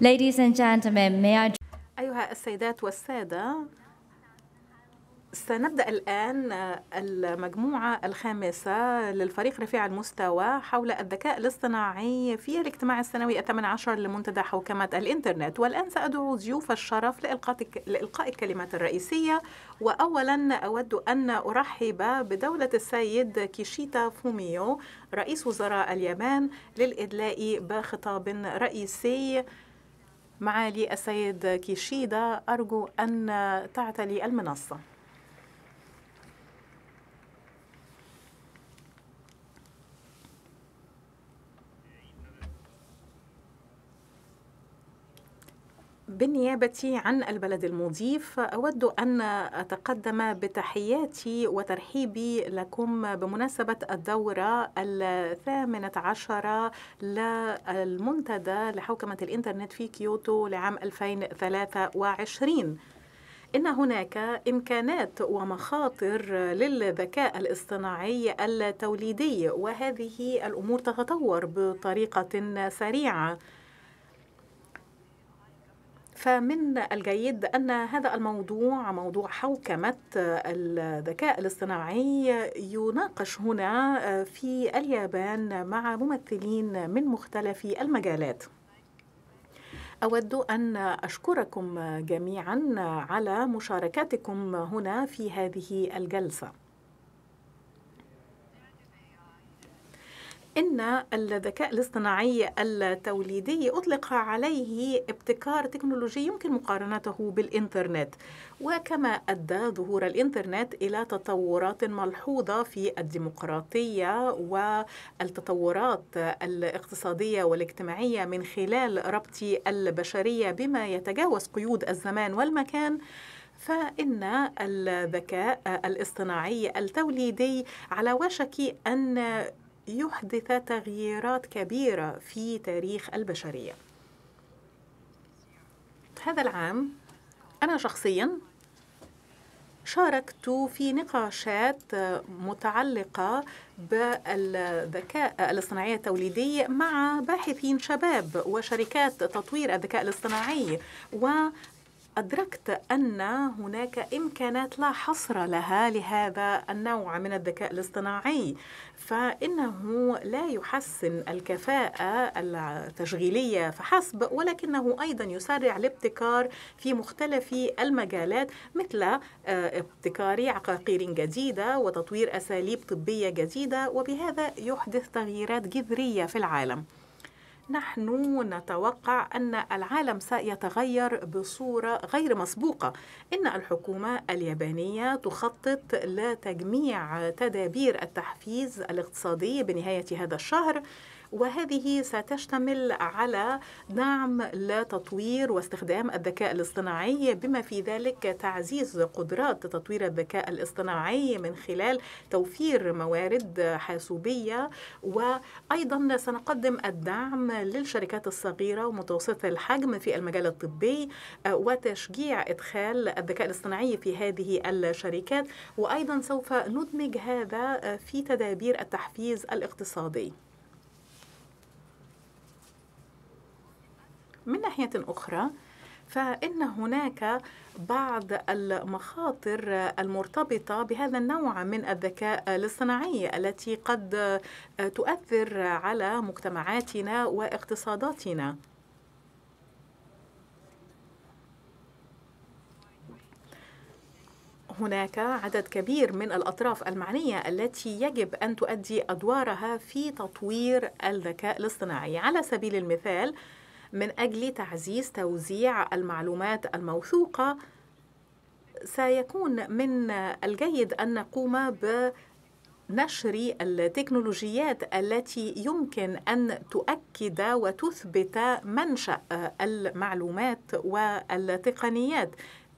Ladies and gentlemen, may I... أيها السيدات والسادة سنبدأ الآن آه، المجموعة الخامسة للفريق رفيع المستوى حول الذكاء الاصطناعي في الاجتماع السنوي الثامن عشر لمنتدى حوكمة الإنترنت والآن سأدعو ضيوف الشرف لإلقاء, لإلقاء الكلمات الرئيسية وأولا أود أن أرحب بدولة السيد كيشيتا فوميو رئيس وزراء اليابان للإدلاء بخطاب رئيسي معالي السيد كيشيدا أرجو أن تعتلي المنصة بالنيابة عن البلد المضيف أود أن أتقدم بتحياتي وترحيبي لكم بمناسبة الدورة الثامنة عشرة للمنتدى لحوكمة الإنترنت في كيوتو لعام 2023 إن هناك إمكانات ومخاطر للذكاء الاصطناعي التوليدي وهذه الأمور تتطور بطريقة سريعة فمن الجيد أن هذا الموضوع موضوع حوكمة الذكاء الاصطناعي يناقش هنا آه، في اليابان مع ممثلين من مختلف المجالات أود أن أشكركم جميعا على مشاركتكم هنا في هذه الجلسة ان الذكاء الاصطناعي التوليدي اطلق عليه ابتكار تكنولوجي يمكن مقارنته بالانترنت وكما ادى ظهور الانترنت الى تطورات ملحوظه في الديمقراطيه والتطورات الاقتصاديه والاجتماعيه من خلال ربط البشريه بما يتجاوز قيود الزمان والمكان فإن الذكاء الاصطناعي التوليدي على وشك أن يحدث تغييرات كبيرة في تاريخ البشرية هذا العام أنا شخصياً شاركت في نقاشات متعلقة بالذكاء الاصطناعي التوليدي مع باحثين شباب وشركات تطوير الذكاء الاصطناعي و أدركت أن هناك إمكانات لا حصر لها لهذا النوع من الذكاء الاصطناعي فإنه لا يحسن الكفاءة التشغيلية فحسب ولكنه أيضا يسرع الابتكار في مختلف المجالات مثل آه، ابتكار عقاقير جديدة وتطوير أساليب طبية جديدة وبهذا يحدث تغييرات جذرية في العالم نحن نتوقع أن العالم سيتغير بصورة غير مسبوقة إن الحكومة اليابانية تخطط لتجميع تدابير التحفيز الاقتصادي بنهاية هذا الشهر وهذه ستشتمل على دعم لتطوير واستخدام الذكاء الاصطناعي بما في ذلك تعزيز قدرات تطوير الذكاء الاصطناعي من خلال توفير موارد حاسوبية وأيضا سنقدم الدعم للشركات الصغيرة ومتوسطة الحجم في المجال الطبي وتشجيع إدخال الذكاء الاصطناعي في هذه الشركات وأيضا سوف ندمج هذا في تدابير التحفيز الاقتصادي من ناحية أخرى فإن هناك بعض المخاطر المرتبطة بهذا النوع من الذكاء الاصطناعي التي قد تؤثر على مجتمعاتنا واقتصاداتنا هناك عدد كبير من الأطراف المعنية التي يجب أن تؤدي أدوارها في تطوير الذكاء الاصطناعي على سبيل المثال من أجل تعزيز توزيع المعلومات الموثوقة سيكون من الجيد أن نقوم ب نشر التكنولوجيات التي يمكن ان تؤكد وتثبت منشا المعلومات والتقنيات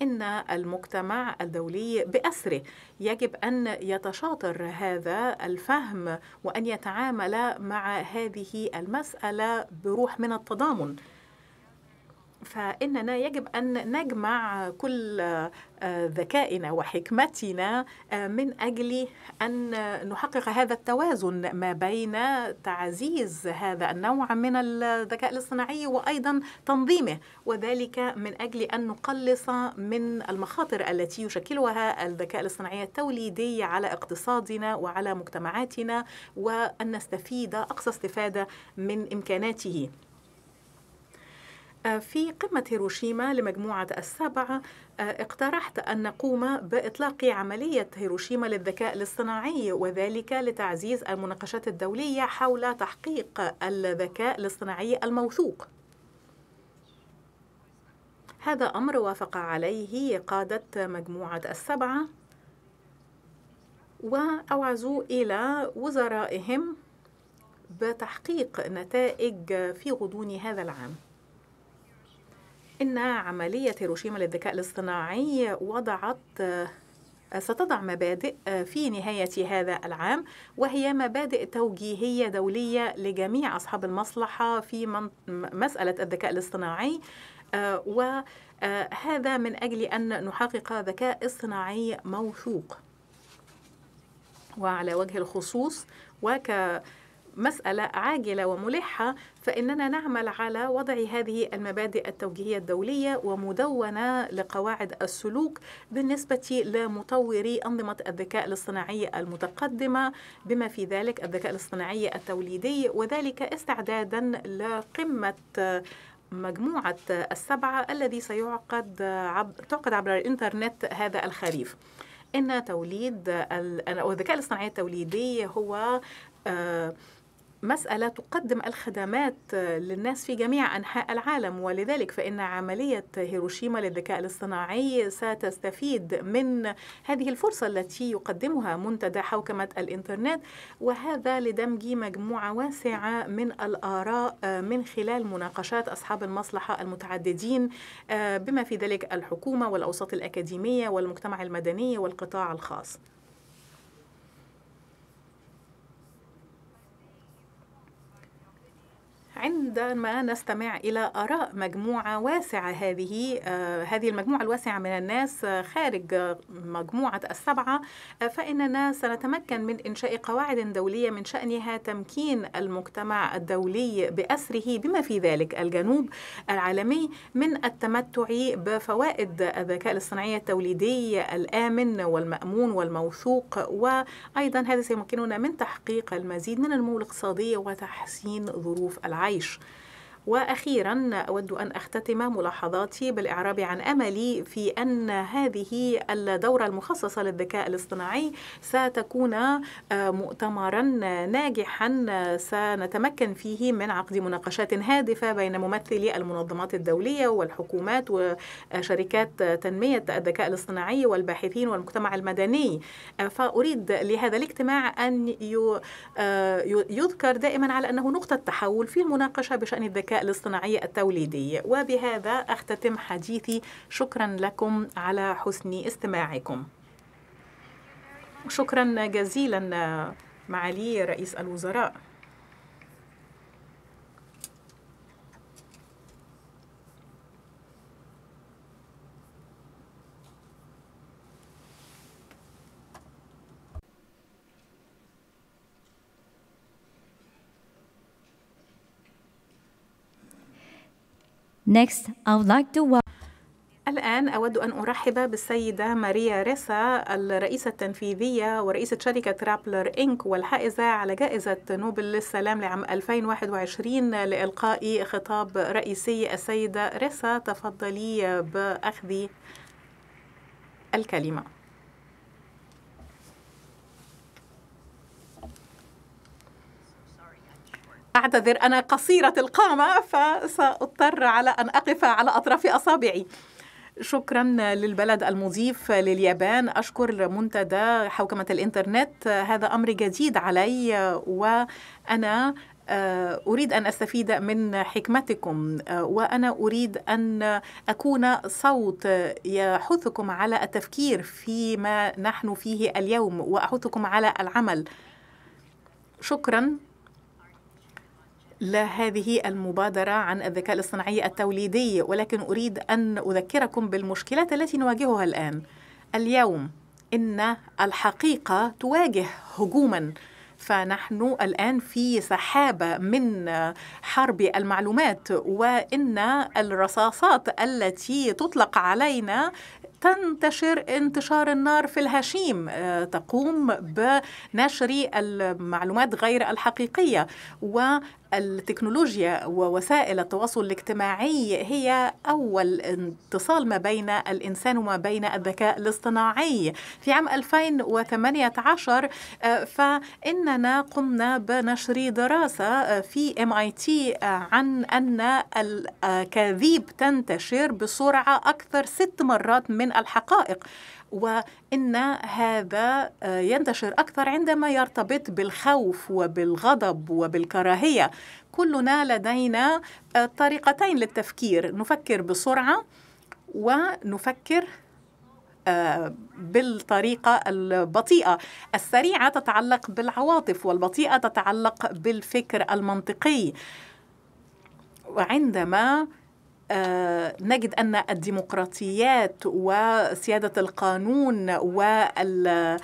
ان المجتمع الدولي باسره يجب ان يتشاطر هذا الفهم وان يتعامل مع هذه المساله بروح من التضامن فإننا يجب أن نجمع كل آه، ذكائنا وحكمتنا آه، من أجل أن نحقق هذا التوازن ما بين تعزيز هذا النوع من الذكاء الاصطناعي وأيضا تنظيمه وذلك من أجل أن نقلص من المخاطر التي يشكلها الذكاء الاصطناعي التوليدي على اقتصادنا وعلى مجتمعاتنا وأن نستفيد أقصى استفادة من إمكاناته في قمة هيروشيما لمجموعة السبعة آه، اقترحت أن نقوم بإطلاق عملية هيروشيما للذكاء الاصطناعي وذلك لتعزيز المناقشات الدولية حول تحقيق الذكاء الاصطناعي الموثوق هذا أمر وافق عليه قادة مجموعة السبعة وأوعزوا إلى وزرائهم بتحقيق نتائج في غضون هذا العام إن عملية هيروشيما للذكاء الاصطناعي وضعت آه، ستضع مبادئ آه، في نهاية هذا العام وهي مبادئ توجيهية دولية لجميع أصحاب المصلحة في مسألة الذكاء الاصطناعي آه، وهذا من أجل أن نحقق ذكاء اصطناعي موثوق وعلى وجه الخصوص وك مسألة عاجلة وملحة فإننا نعمل على وضع هذه المبادئ التوجيهية الدولية ومدونة لقواعد السلوك بالنسبة لمطوري أنظمة الذكاء الاصطناعي المتقدمة بما في ذلك الذكاء الاصطناعي التوليدي وذلك استعدادا لقمة مجموعة السبعة الذي سيعقد عبر تعقد عبر الإنترنت هذا الخريف إن توليد الذكاء الاصطناعي التوليدي هو آه، مسألة تقدم الخدمات آه، للناس في جميع أنحاء العالم ولذلك فإن عملية هيروشيما للذكاء الاصطناعي ستستفيد من هذه الفرصة التي يقدمها منتدى حوكمة الإنترنت وهذا لدمج مجموعة واسعة من الآراء آه، من خلال مناقشات أصحاب المصلحة المتعددين آه، بما في ذلك الحكومة والأوساط الأكاديمية والمجتمع المدني والقطاع الخاص عندما نستمع إلى آراء مجموعة واسعة هذه آه، هذه المجموعة الواسعة من الناس آه، خارج مجموعة السبعة آه، فإننا سنتمكن من إنشاء قواعد دولية من شأنها تمكين المجتمع الدولي بأسره بما في ذلك الجنوب العالمي من التمتع بفوائد الذكاء الاصطناعي التوليدي الآمن والمأمون والموثوق وأيضا هذا سيمكننا من تحقيق المزيد من النمو الاقتصادي وتحسين ظروف العالم pais واخيرا اود ان اختتم ملاحظاتي بالاعراب عن املي في ان هذه الدوره المخصصه للذكاء الاصطناعي ستكون آه، مؤتمرا ناجحا سنتمكن فيه من عقد مناقشات هادفه بين ممثلي المنظمات الدوليه والحكومات وشركات تنميه الذكاء الاصطناعي والباحثين والمجتمع المدني فاريد لهذا الاجتماع ان آه، يذكر دائما على انه نقطه تحول في المناقشه بشان الذكاء الاصطناعية الاصطناعي التوليدي وبهذا أختتم حديثي شكرا لكم على حسن استماعكم شكرا جزيلا معالي رئيس الوزراء Next, I would like to welcome الآن أود أن أرحب بالسيدة ماريا ريسا الرئيسة التنفيذية ورئيسة شركة رابلر إنك والحائزة على جائزة نوبل للسلام لعام 2021 لإلقاء خطاب رئيسي السيدة ريسا تفضلي بأخذ الكلمة أعتذر أنا قصيرة القامة فسأضطر على أن أقف على أطراف أصابعي شكرا للبلد المضيف لليابان أشكر منتدى حوكمة الإنترنت هذا أمر جديد علي وأنا آه، أريد أن أستفيد من حكمتكم آه، وأنا أريد أن أكون صوت يحثكم على التفكير فيما نحن فيه اليوم وأحثكم على العمل شكرا لا هذه المبادرة عن الذكاء الاصطناعي التوليدي ولكن أريد أن أذكركم بالمشكلات التي نواجهها الآن اليوم إن الحقيقة تواجه هجوماً فنحن الآن في سحابة من حرب المعلومات وإن الرصاصات التي تطلق علينا تنتشر انتشار النار في الهشيم آه، تقوم بنشر المعلومات غير الحقيقية و التكنولوجيا ووسائل التواصل الاجتماعي هي أول اتصال ما بين الإنسان وما بين الذكاء الاصطناعي في عام 2018 آه، فإننا قمنا بنشر دراسة آه، في ام اي تي عن أن الأكاذيب تنتشر بسرعة أكثر ست مرات من الحقائق وان هذا آه، ينتشر اكثر عندما يرتبط بالخوف وبالغضب وبالكراهيه كلنا لدينا آه، طريقتين للتفكير نفكر بسرعه ونفكر آه، بالطريقة البطيئة السريعة تتعلق بالعواطف والبطيئة تتعلق بالفكر المنطقي وعندما آه، نجد أن الديمقراطيات وسيادة القانون والإعلام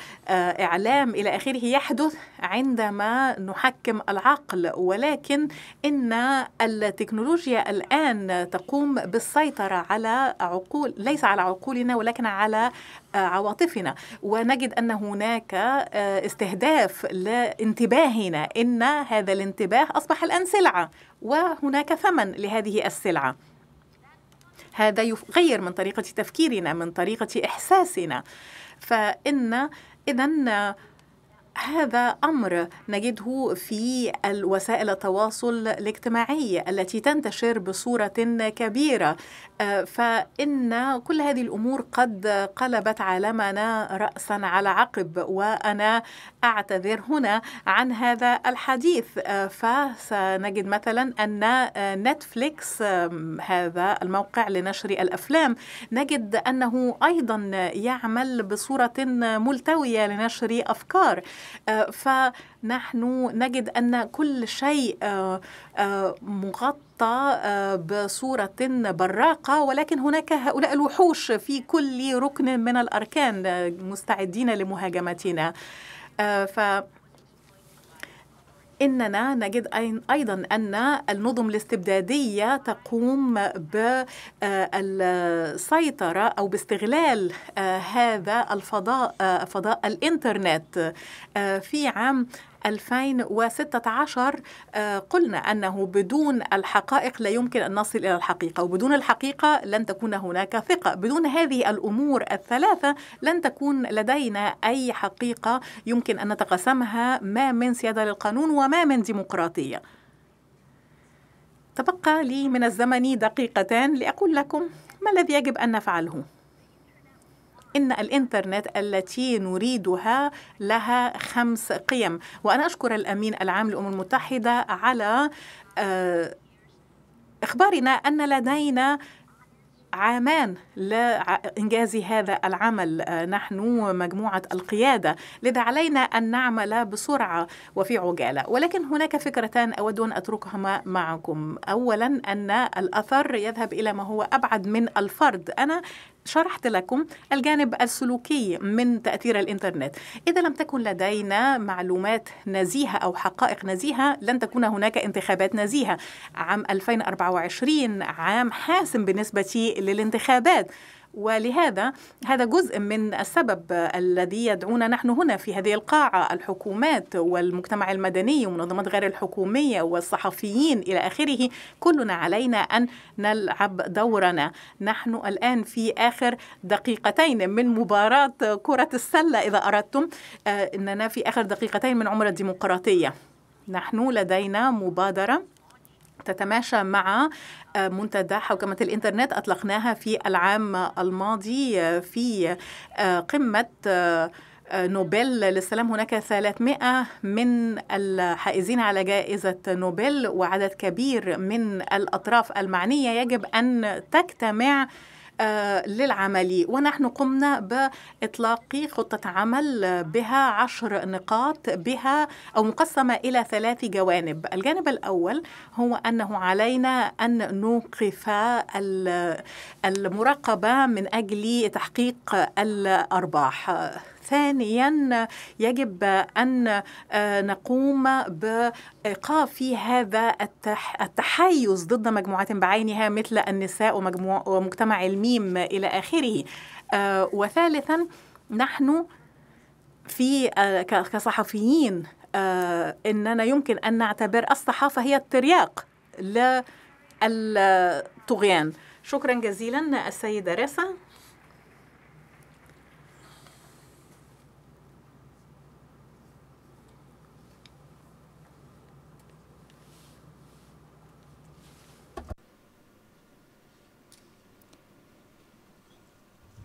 إلى آخره يحدث عندما نحكم العقل ولكن إن التكنولوجيا الآن تقوم بالسيطرة على عقول ليس على عقولنا ولكن على عواطفنا ونجد أن هناك آه، استهداف لانتباهنا إن هذا الانتباه أصبح الآن سلعة وهناك ثمن لهذه السلعه هذا يغير من طريقة تفكيرنا من طريقة إحساسنا فإن إذا هذا أمر نجده في وسائل التواصل الاجتماعي التي تنتشر بصورة كبيرة فإن كل هذه الأمور قد قلبت عالمنا رأسا على عقب وأنا أعتذر هنا عن هذا الحديث فسنجد مثلا أن نتفليكس هذا الموقع لنشر الأفلام نجد أنه أيضا يعمل بصورة ملتوية لنشر أفكار ف نحن نجد أن كل شيء آه، آه، مغطى آه، بصورة براقة ولكن هناك هؤلاء الوحوش في كل ركن من الأركان مستعدين لمهاجمتنا ف اننا نجد ايضا ان النظم الاستبداديه تقوم بالسيطره او باستغلال هذا الفضاء فضاء الانترنت في عام 2016 آه، قلنا أنه بدون الحقائق لا يمكن أن نصل إلى الحقيقة وبدون الحقيقة لن تكون هناك ثقة بدون هذه الأمور الثلاثة لن تكون لدينا أي حقيقة يمكن أن نتقاسمها ما من سيادة للقانون وما من ديمقراطية تبقى لي من الزمن دقيقتان لأقول لكم ما الذي يجب أن نفعله إن الإنترنت التي نريدها لها خمس قيم وأنا أشكر الأمين العام للأمم المتحدة على آه، إخبارنا أن لدينا عامان لإنجاز هذا العمل آه، نحن مجموعة القيادة لذا علينا أن نعمل بسرعة وفي عجالة ولكن هناك فكرتان أود أن أتركهما معكم أولا أن الأثر يذهب إلى ما هو أبعد من الفرد أنا شرحت لكم الجانب السلوكي من تأثير الإنترنت إذا لم تكن لدينا معلومات نزيهة أو حقائق نزيهة لن تكون هناك انتخابات نزيهة عام 2024 عام حاسم بالنسبة للانتخابات ولهذا هذا جزء من السبب الذي يدعونا نحن هنا في هذه القاعة الحكومات والمجتمع المدني ومنظمات غير الحكومية والصحفيين إلى آخره كلنا علينا أن نلعب دورنا نحن الآن في آخر دقيقتين من مباراة كرة السلة إذا أردتم آه، إننا في آخر دقيقتين من عمر الديمقراطية نحن لدينا مبادرة تتماشى مع آه، منتدى حوكمة الإنترنت أطلقناها في العام الماضي آه، في آه، قمة نوبل للسلام هناك 300 من الحائزين على جائزة نوبل وعدد كبير من الأطراف المعنية يجب أن تجتمع آه، للعمل ونحن قمنا بإطلاق خطة عمل بها عشر نقاط بها أو مقسمة إلى ثلاث جوانب الجانب الأول هو أنه علينا أن نوقف المراقبة من أجل تحقيق الأرباح ثانيا يجب أن آه، نقوم بإيقاف هذا التحيز ضد مجموعات بعينها مثل النساء ومجموع ومجتمع الميم إلى آخره آه، وثالثا نحن في آه، كصحفيين اننا يمكن ان نعتبر الصحافه هي الترياق للطغيان شكرا جزيلا السيده رسا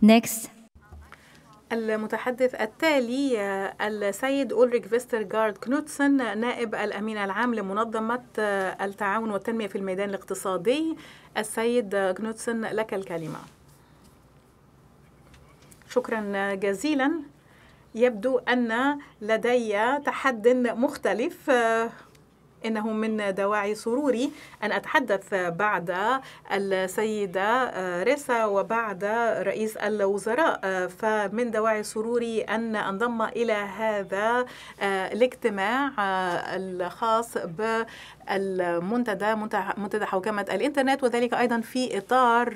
Next. المتحدث التالي السيد أولريك فيسترغارد كنوتسن نائب الأمين العام لمنظمة آه، التعاون والتنمية في الميدان الاقتصادي السيد كنوتسن لك الكلمة شكرا جزيلا يبدو أن لدي تحد مختلف آه، إنه من دواعي سروري أن أتحدث بعد السيدة آه، ريسا وبعد رئيس الوزراء آه، فمن دواعي سروري أن أنضم إلى هذا آه، الاجتماع الخاص ب المنتدى منتدى حوكمة الإنترنت وذلك أيضا في إطار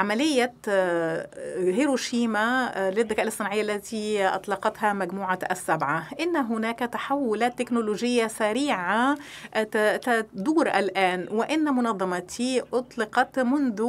عملية آه، هيروشيما آه، للذكاء الاصطناعي التي أطلقتها مجموعة السبعة إن هناك تحولات تكنولوجية سريعة آه، تدور الآن وإن منظمتي أطلقت منذ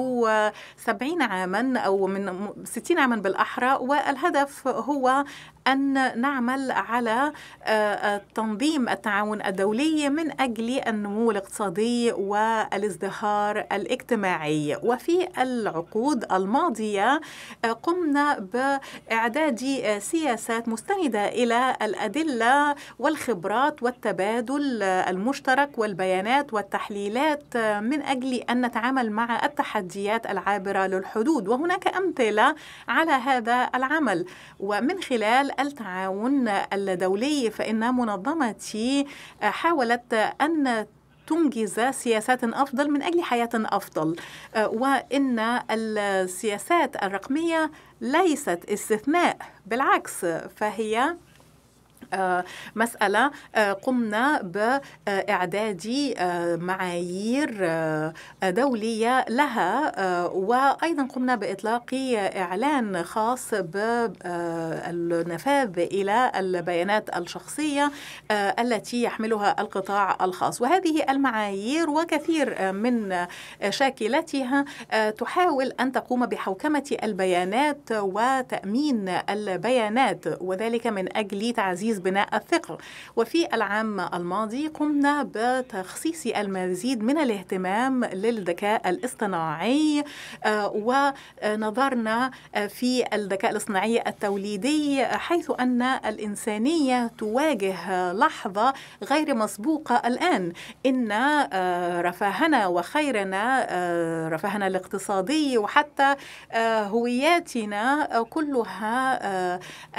سبعين عاما أو من ستين عاما بالأحرى والهدف هو أن نعمل على آه، آه، تنظيم التعاون الدولي من أجل النمو الاقتصادي والازدهار الاجتماعي وفي العقود الماضية آه، قمنا بإعداد سياسات مستندة إلى الأدلة والخبرات والتبادل المشترك والبيانات والتحليلات من أجل أن نتعامل مع التحديات العابرة للحدود وهناك أمثلة على هذا العمل ومن خلال التعاون الدولي فإن منظمتي آه، حاولت أن تنجز سياسات أفضل من أجل حياة أفضل آه، وإن السياسات الرقمية ليست استثناء بالعكس فهي آه، مسألة آه، قمنا بإعداد آه، معايير دولية لها وأيضا قمنا بإطلاق إعلان خاص بالنفاذ إلى البيانات الشخصية التي يحملها القطاع الخاص وهذه المعايير وكثير من شاكلتها تحاول أن تقوم بحوكمة البيانات وتأمين البيانات وذلك من أجل تعزيز بناء الثقل وفي العام الماضي قمنا بتخصيص المزيد من الاهتمام للذكاء الاصطناعي آه، ونظرنا آه، في الذكاء الاصطناعي التوليدي حيث أن الإنسانية تواجه لحظة غير مسبوقة الآن إن آه، رفاهنا وخيرنا رفاهنا الاقتصادي وحتى هوياتنا كلها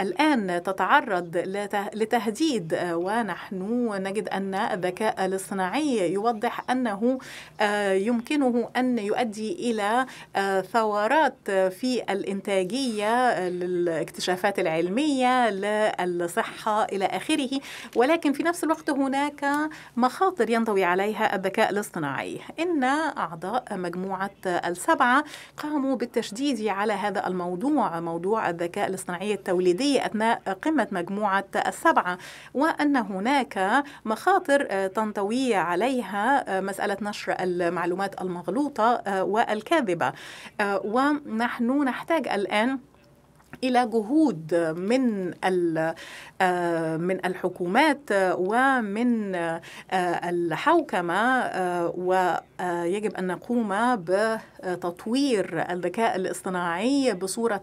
الآن تتعرض لتهديد آه، ونحن نجد أن الذكاء الاصطناعي يوضح أنه آه، يمكنه أن يؤدي إلى آه، ثورات في الإنتاجية للاكتشافات العلمية للصحة إلى آخره ولكن في نفس الوقت هناك مخاطر ينطوي عليها الذكاء الاصطناعي إن أعضاء مجموعة السبعة قاموا بالتشديد على هذا الموضوع موضوع الذكاء الاصطناعي التوليدي أثناء قمة مجموعة السبعة وأن هناك مخاطر آه، تنطوي عليها آه، مسألة نشر المعلومات المغلوطة آه، والكاذبة ونحن نحتاج الآن الى جهود من آه، من الحكومات ومن آه، الحوكمه آه، ويجب ان نقوم بتطوير الذكاء الاصطناعي بصوره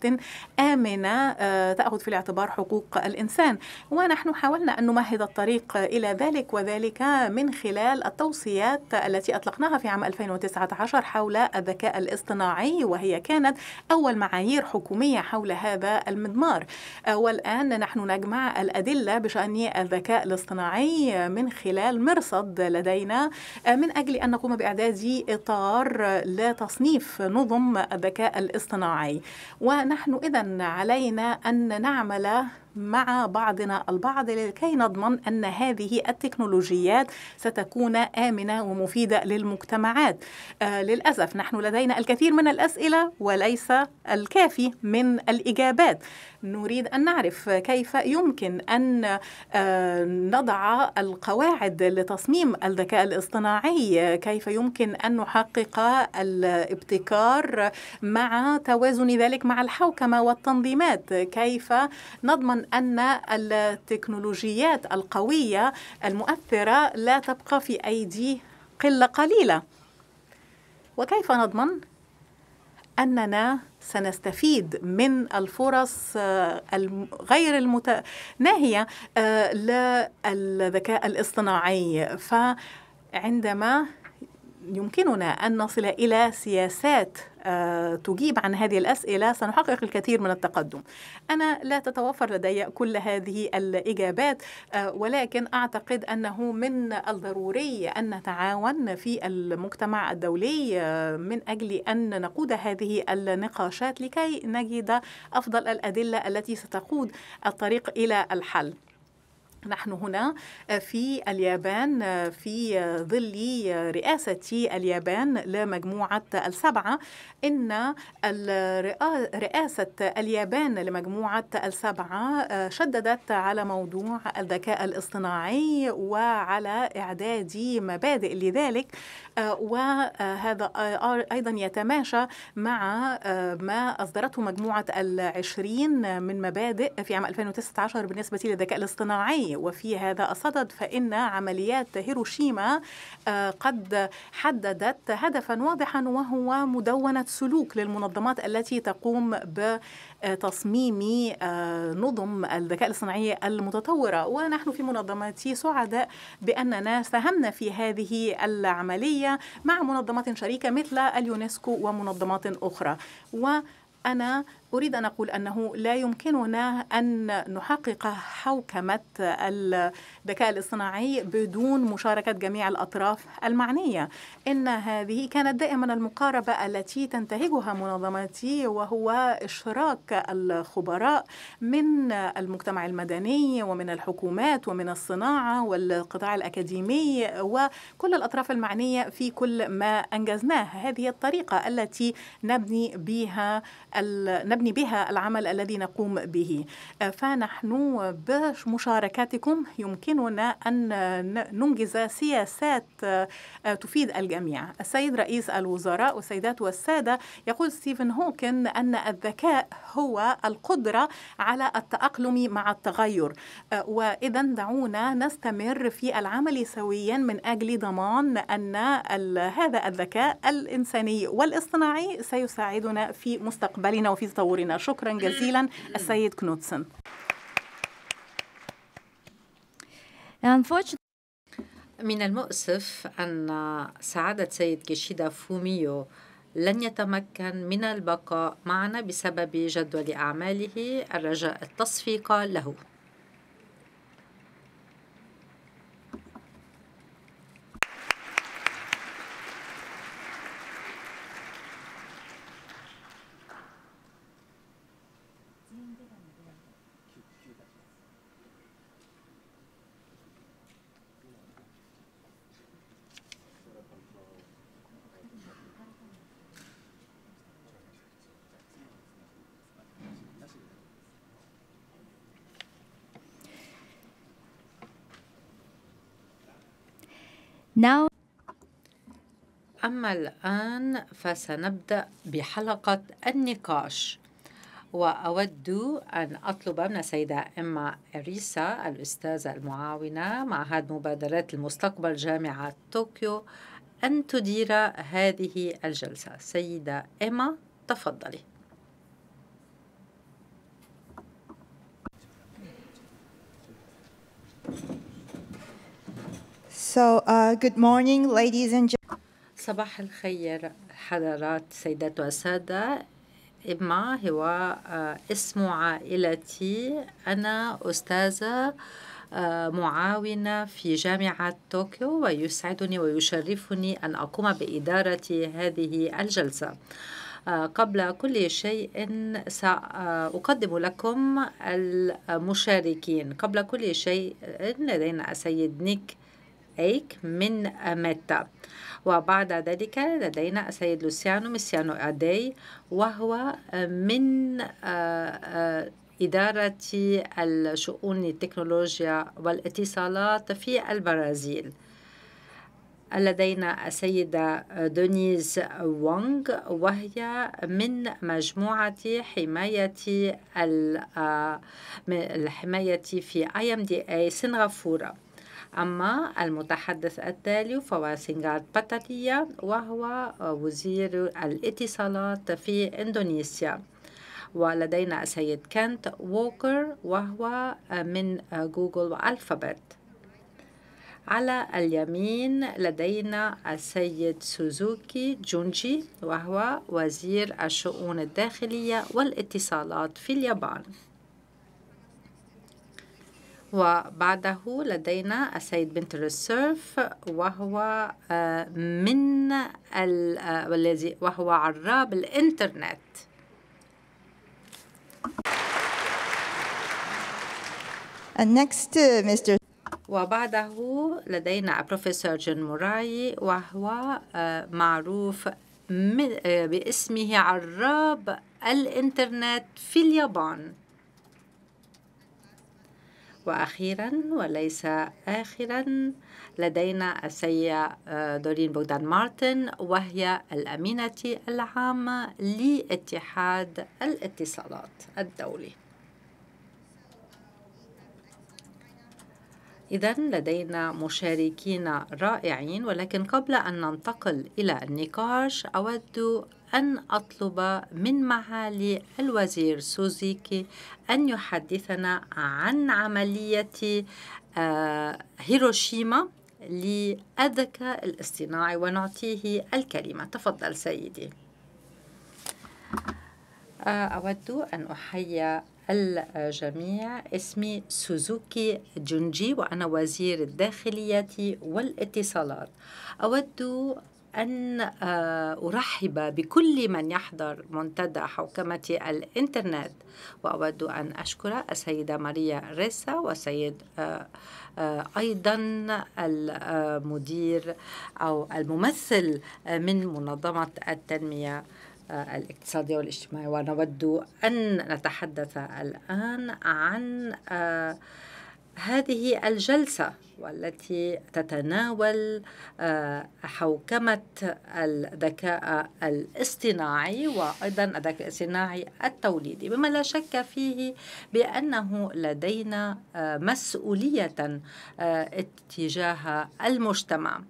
امنه تاخذ في الاعتبار حقوق الانسان ونحن حاولنا ان نمهد الطريق الى ذلك وذلك من خلال التوصيات التي اطلقناها في عام 2019 حول الذكاء الاصطناعي وهي كانت اول معايير حكوميه حول هذا المضمار آه، والآن نحن نجمع الأدلة بشأن الذكاء الاصطناعي آه، من خلال مرصد لدينا آه، من أجل أن نقوم بإعداد إطار لتصنيف نظم الذكاء الاصطناعي ونحن إذا علينا أن نعمل مع بعضنا البعض لكي نضمن أن هذه التكنولوجيات ستكون آمنة ومفيدة للمجتمعات آه، للأسف نحن لدينا الكثير من الأسئلة وليس الكافي من الإجابات نريد أن نعرف كيف يمكن أن آه، نضع القواعد لتصميم الذكاء الاصطناعي كيف يمكن أن نحقق الابتكار مع توازن ذلك مع الحوكمة والتنظيمات كيف نضمن أن التكنولوجيات القوية المؤثرة لا تبقى في أيدي قلة قليلة وكيف نضمن أننا سنستفيد من الفرص آه، غير المتناهية آه، للذكاء الاصطناعي فعندما يمكننا أن نصل إلى سياسات آه، تجيب عن هذه الأسئلة سنحقق الكثير من التقدم أنا لا تتوفر لدي كل هذه الإجابات آه، ولكن أعتقد أنه من الضروري أن نتعاون في المجتمع الدولي آه، من أجل أن نقود هذه النقاشات لكي نجد أفضل الأدلة التي ستقود الطريق إلى الحل نحن هنا آه، في اليابان آه، في آه، ظل رئاسة اليابان لمجموعة السبعة إن رئاسة اليابان لمجموعة السبعة شددت على موضوع الذكاء الاصطناعي وعلى إعداد مبادئ لذلك وهذا أيضا يتماشى مع آه، ما أصدرته مجموعة العشرين من مبادئ في عام 2019 بالنسبة للذكاء الاصطناعي وفي هذا الصدد فإن عمليات هيروشيما آه، قد حددت هدفا واضحا وهو مدونة سلوك للمنظمات التي تقوم بتصميم آه، نظم الذكاء الاصطناعي المتطورة ونحن في منظمة سعداء بأننا ساهمنا في هذه العملية الدولية مع منظمات شريكة مثل اليونسكو ومنظمات أخرى وأنا أريد أن أقول أنه لا يمكننا أن نحقق حوكمة الذكاء الاصطناعي بدون مشاركة جميع الأطراف المعنية إن هذه كانت دائما المقاربة التي تنتهجها منظمتي وهو إشراك الخبراء من المجتمع المدني ومن الحكومات ومن الصناعة والقطاع الأكاديمي وكل الأطراف المعنية في كل ما أنجزناه هذه الطريقة التي نبني بها نبني نبني بها العمل الذي نقوم به آه، فنحن بمشاركاتكم يمكننا أن ننجز سياسات آه، تفيد الجميع السيد رئيس الوزراء والسيدات والسادة يقول ستيفن هوكن أن الذكاء هو القدرة على التأقلم مع التغير آه، وإذا دعونا نستمر في العمل سويا من أجل ضمان أن هذا الذكاء الإنساني والاصطناعي سيساعدنا في مستقبلنا وفي تطورنا دورنا شكرا جزيلا السيد كنوتسن من المؤسف أن سعادة سيد كيشيدا فوميو لن يتمكن من البقاء معنا بسبب جدول أعماله الرجاء التصفيق له Now أما الآن فسنبدأ بحلقة النقاش وأود أن أطلب من السيدة إما إريسا الأستاذة المعاونة معهد مبادرات المستقبل جامعة طوكيو أن تدير هذه الجلسة سيدة إما تفضلي So, uh, good morning, ladies and gentlemen. صباح الخير حضرات سيدات وسادة إما هو آه، اسم عائلتي أنا أستاذة آه، معاونة في جامعة طوكيو ويسعدني ويشرفني أن أقوم بإدارة هذه الجلسة آه، قبل كل شيء سأقدم لكم المشاركين قبل كل شيء لدينا السيد نيك إيك من ميتا وبعد ذلك لدينا السيد لوسيانو ميسيانو أدي وهو من آه، آه، إدارة الشؤون التكنولوجيا والاتصالات في البرازيل لدينا السيدة دونيز وونغ وهي من مجموعة حماية آه، الحماية في IMDA سنغافورة أما المتحدث التالي فهو سينغات باتاتيا وهو وزير الاتصالات في إندونيسيا ولدينا السيد كانت ووكر وهو من جوجل وألفابت على اليمين لدينا السيد سوزوكي جونجي وهو وزير الشؤون الداخلية والاتصالات في اليابان وبعده لدينا السيد بنتر السيرف وهو آه، من آه، الذي وهو عراب الإنترنت uh, next, uh, Mr. وبعده لدينا بروفيسور جون موراي وهو آه، معروف باسمه عراب الإنترنت في اليابان وأخيرا وليس آخرا لدينا السيدة آه، دورين بوغدان مارتن وهي الأمينة العامة لاتحاد الاتصالات الدولي إذا لدينا مشاركين رائعين ولكن قبل أن ننتقل إلى النقاش أود أن أطلب من معالي الوزير سوزيكي أن يحدثنا عن عملية آه، هيروشيما للذكاء الاصطناعي ونعطيه الكلمة تفضل سيدي آه، أود أن أحيي الجميع اسمي سوزوكي جونجي وأنا وزير الداخلية والاتصالات أود أن آه، أرحب بكل من يحضر منتدى حوكمة الإنترنت وأود أن أشكر السيدة ماريا ريسا والسيد آه، آه، أيضا المدير أو الممثل من منظمة التنمية الاقتصادية والاجتماعية ونود أن نتحدث الآن عن هذه الجلسة والتي تتناول آه، حوكمة الذكاء الاصطناعي وأيضا الذكاء الاصطناعي التوليدي بما لا شك فيه بأنه لدينا آه، مسؤولية آه، اتجاه المجتمع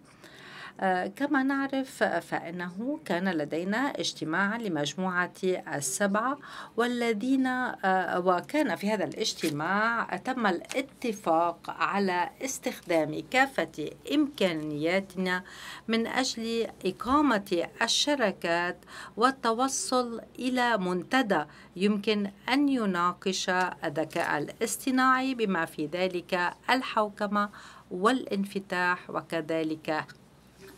آه، كما نعرف فإنه كان لدينا اجتماع لمجموعة السبعة والذين آه، وكان في هذا الاجتماع تم الاتفاق على استخدام كافة إمكانياتنا من أجل إقامة الشركات والتوصل إلى منتدى يمكن أن يناقش الذكاء الاصطناعي بما في ذلك الحوكمة والانفتاح وكذلك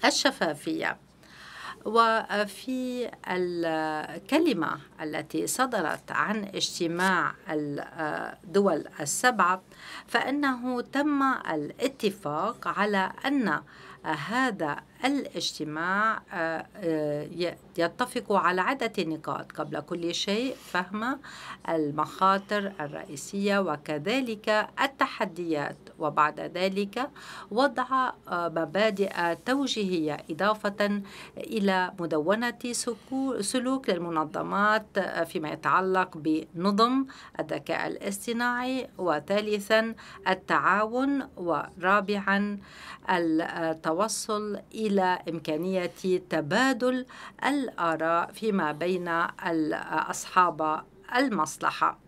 الشفافية وفي الكلمة التي صدرت عن اجتماع الدول آه، السبعة فإنه تم الاتفاق على أن هذا الاجتماع آه، آه، يتفق على عدة نقاط قبل كل شيء فهم المخاطر الرئيسية وكذلك التحديات وبعد ذلك وضع آه، مبادئ توجيهية إضافة إلى مدونة سلوك للمنظمات فيما يتعلق بنظم الذكاء الاصطناعي وثالثا التعاون ورابعا التوصل إلى إلى إمكانية تبادل الآراء فيما بين أصحاب المصلحة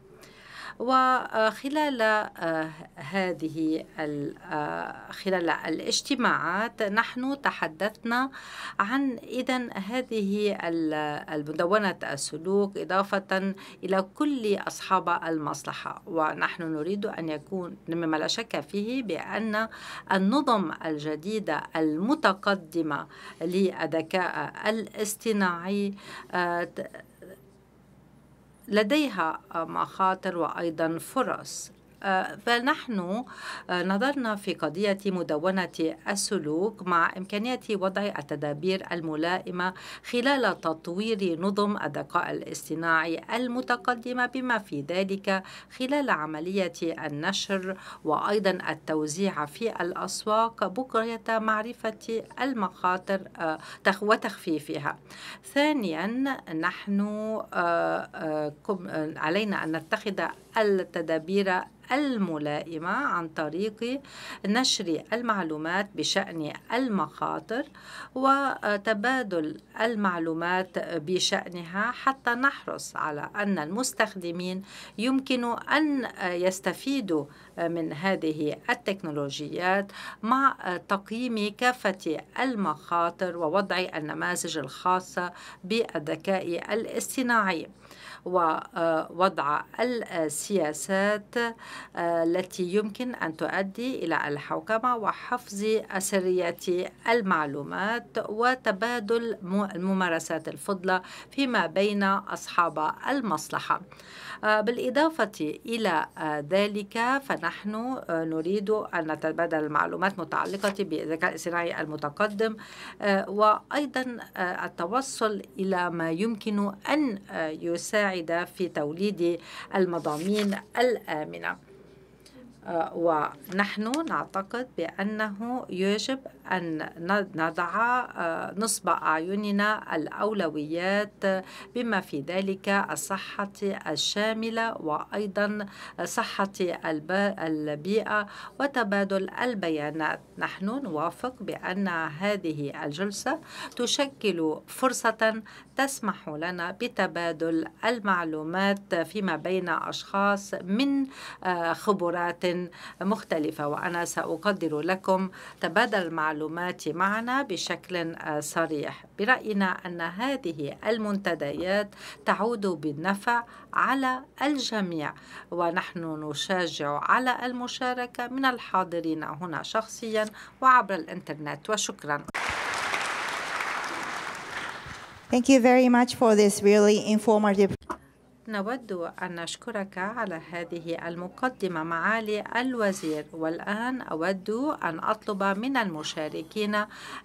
وخلال آه، هذه آه، خلال الاجتماعات نحن تحدثنا عن إذا هذه المدونة السلوك إضافة إلى كل أصحاب المصلحة ونحن نريد أن يكون مما لا شك فيه بأن النظم الجديدة المتقدمة للذكاء الاصطناعي آه، لديها مخاطر وأيضا فرص آه، فنحن آه، نظرنا في قضية مدونة السلوك مع إمكانية وضع التدابير الملائمة خلال تطوير نظم الذكاء الاصطناعي المتقدمة بما في ذلك خلال عملية النشر وأيضا التوزيع في الأسواق بكرية معرفة المخاطر آه، وتخفيفها ثانيا نحن علينا أن نتخذ التدابير الملائمة عن طريق نشر المعلومات بشأن المخاطر وتبادل المعلومات بشأنها حتى نحرص على أن المستخدمين يمكن أن يستفيدوا من هذه التكنولوجيات مع تقييم كافة المخاطر ووضع النماذج الخاصة بالذكاء الاصطناعي. ووضع السياسات آه، التي يمكن أن تؤدي إلى الحوكمة وحفظ أسرية المعلومات وتبادل الممارسات الفضلى فيما بين أصحاب المصلحة آه، بالإضافة إلى آه، ذلك فنحن آه، نريد أن نتبادل المعلومات المتعلقة بالذكاء الصناعي المتقدم وأيضا التوصل إلى ما يمكن أن يساعد في توليد المضامين الآمنة ونحن نعتقد بأنه يجب أن نضع آه، نصب أعيننا الأولويات بما في ذلك الصحة الشاملة وأيضا صحة البيئة وتبادل البيانات نحن نوافق بأن هذه الجلسة تشكل فرصة تسمح لنا بتبادل المعلومات فيما بين أشخاص من آه، خبرات مختلفة وأنا سأقدر لكم تبادل المعلومات معنا بشكل آه، صريح برأينا أن هذه المنتديات تعود بالنفع على الجميع ونحن نشجع على المشاركة من الحاضرين هنا شخصيا وعبر الإنترنت وشكرا Thank you very much for this really informative. نود أن نشكرك على هذه المقدمة معالي الوزير والآن أود أن أطلب من المشاركين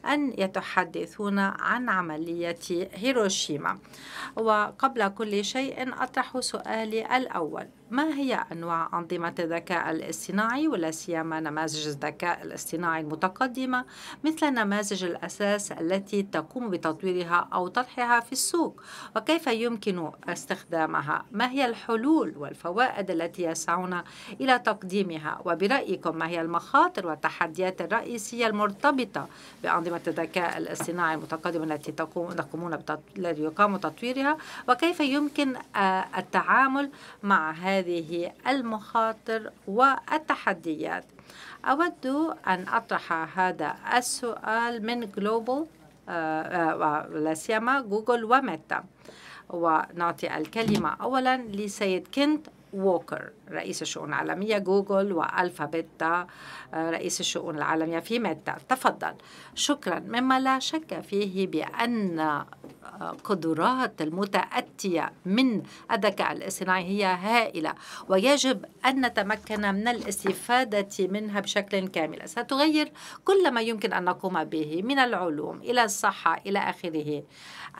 أن يتحدثون عن عملية هيروشيما وقبل كل شيء أطرح سؤالي الأول ما هي أنواع أنظمة الذكاء الاصطناعي ولا سيما نماذج الذكاء الاصطناعي المتقدمة مثل نماذج الأساس التي تقوم بتطويرها أو طرحها في السوق وكيف يمكن استخدامها ما هي الحلول والفوائد التي يسعون إلى تقديمها وبرأيكم ما هي المخاطر والتحديات الرئيسية المرتبطة بأنظمة الذكاء الاصطناعي المتقدمة التي تقوم يقوم تطويرها وكيف يمكن آه، التعامل مع هذه هذه المخاطر والتحديات أود أن أطرح هذا السؤال من جلوبال آه، آه، لا سيما جوجل وميتا ونعطي الكلمة أولا لسيد كنت ووكر رئيس الشؤون العالمية جوجل وألفابيتا آه، رئيس الشؤون العالمية في ميتا تفضل شكرا مما لا شك فيه بأن القدرات المتأتية من الذكاء الاصطناعي هي هائلة ويجب أن نتمكن من الاستفادة منها بشكل كامل ستغير كل ما يمكن أن نقوم به من العلوم إلى الصحة إلى آخره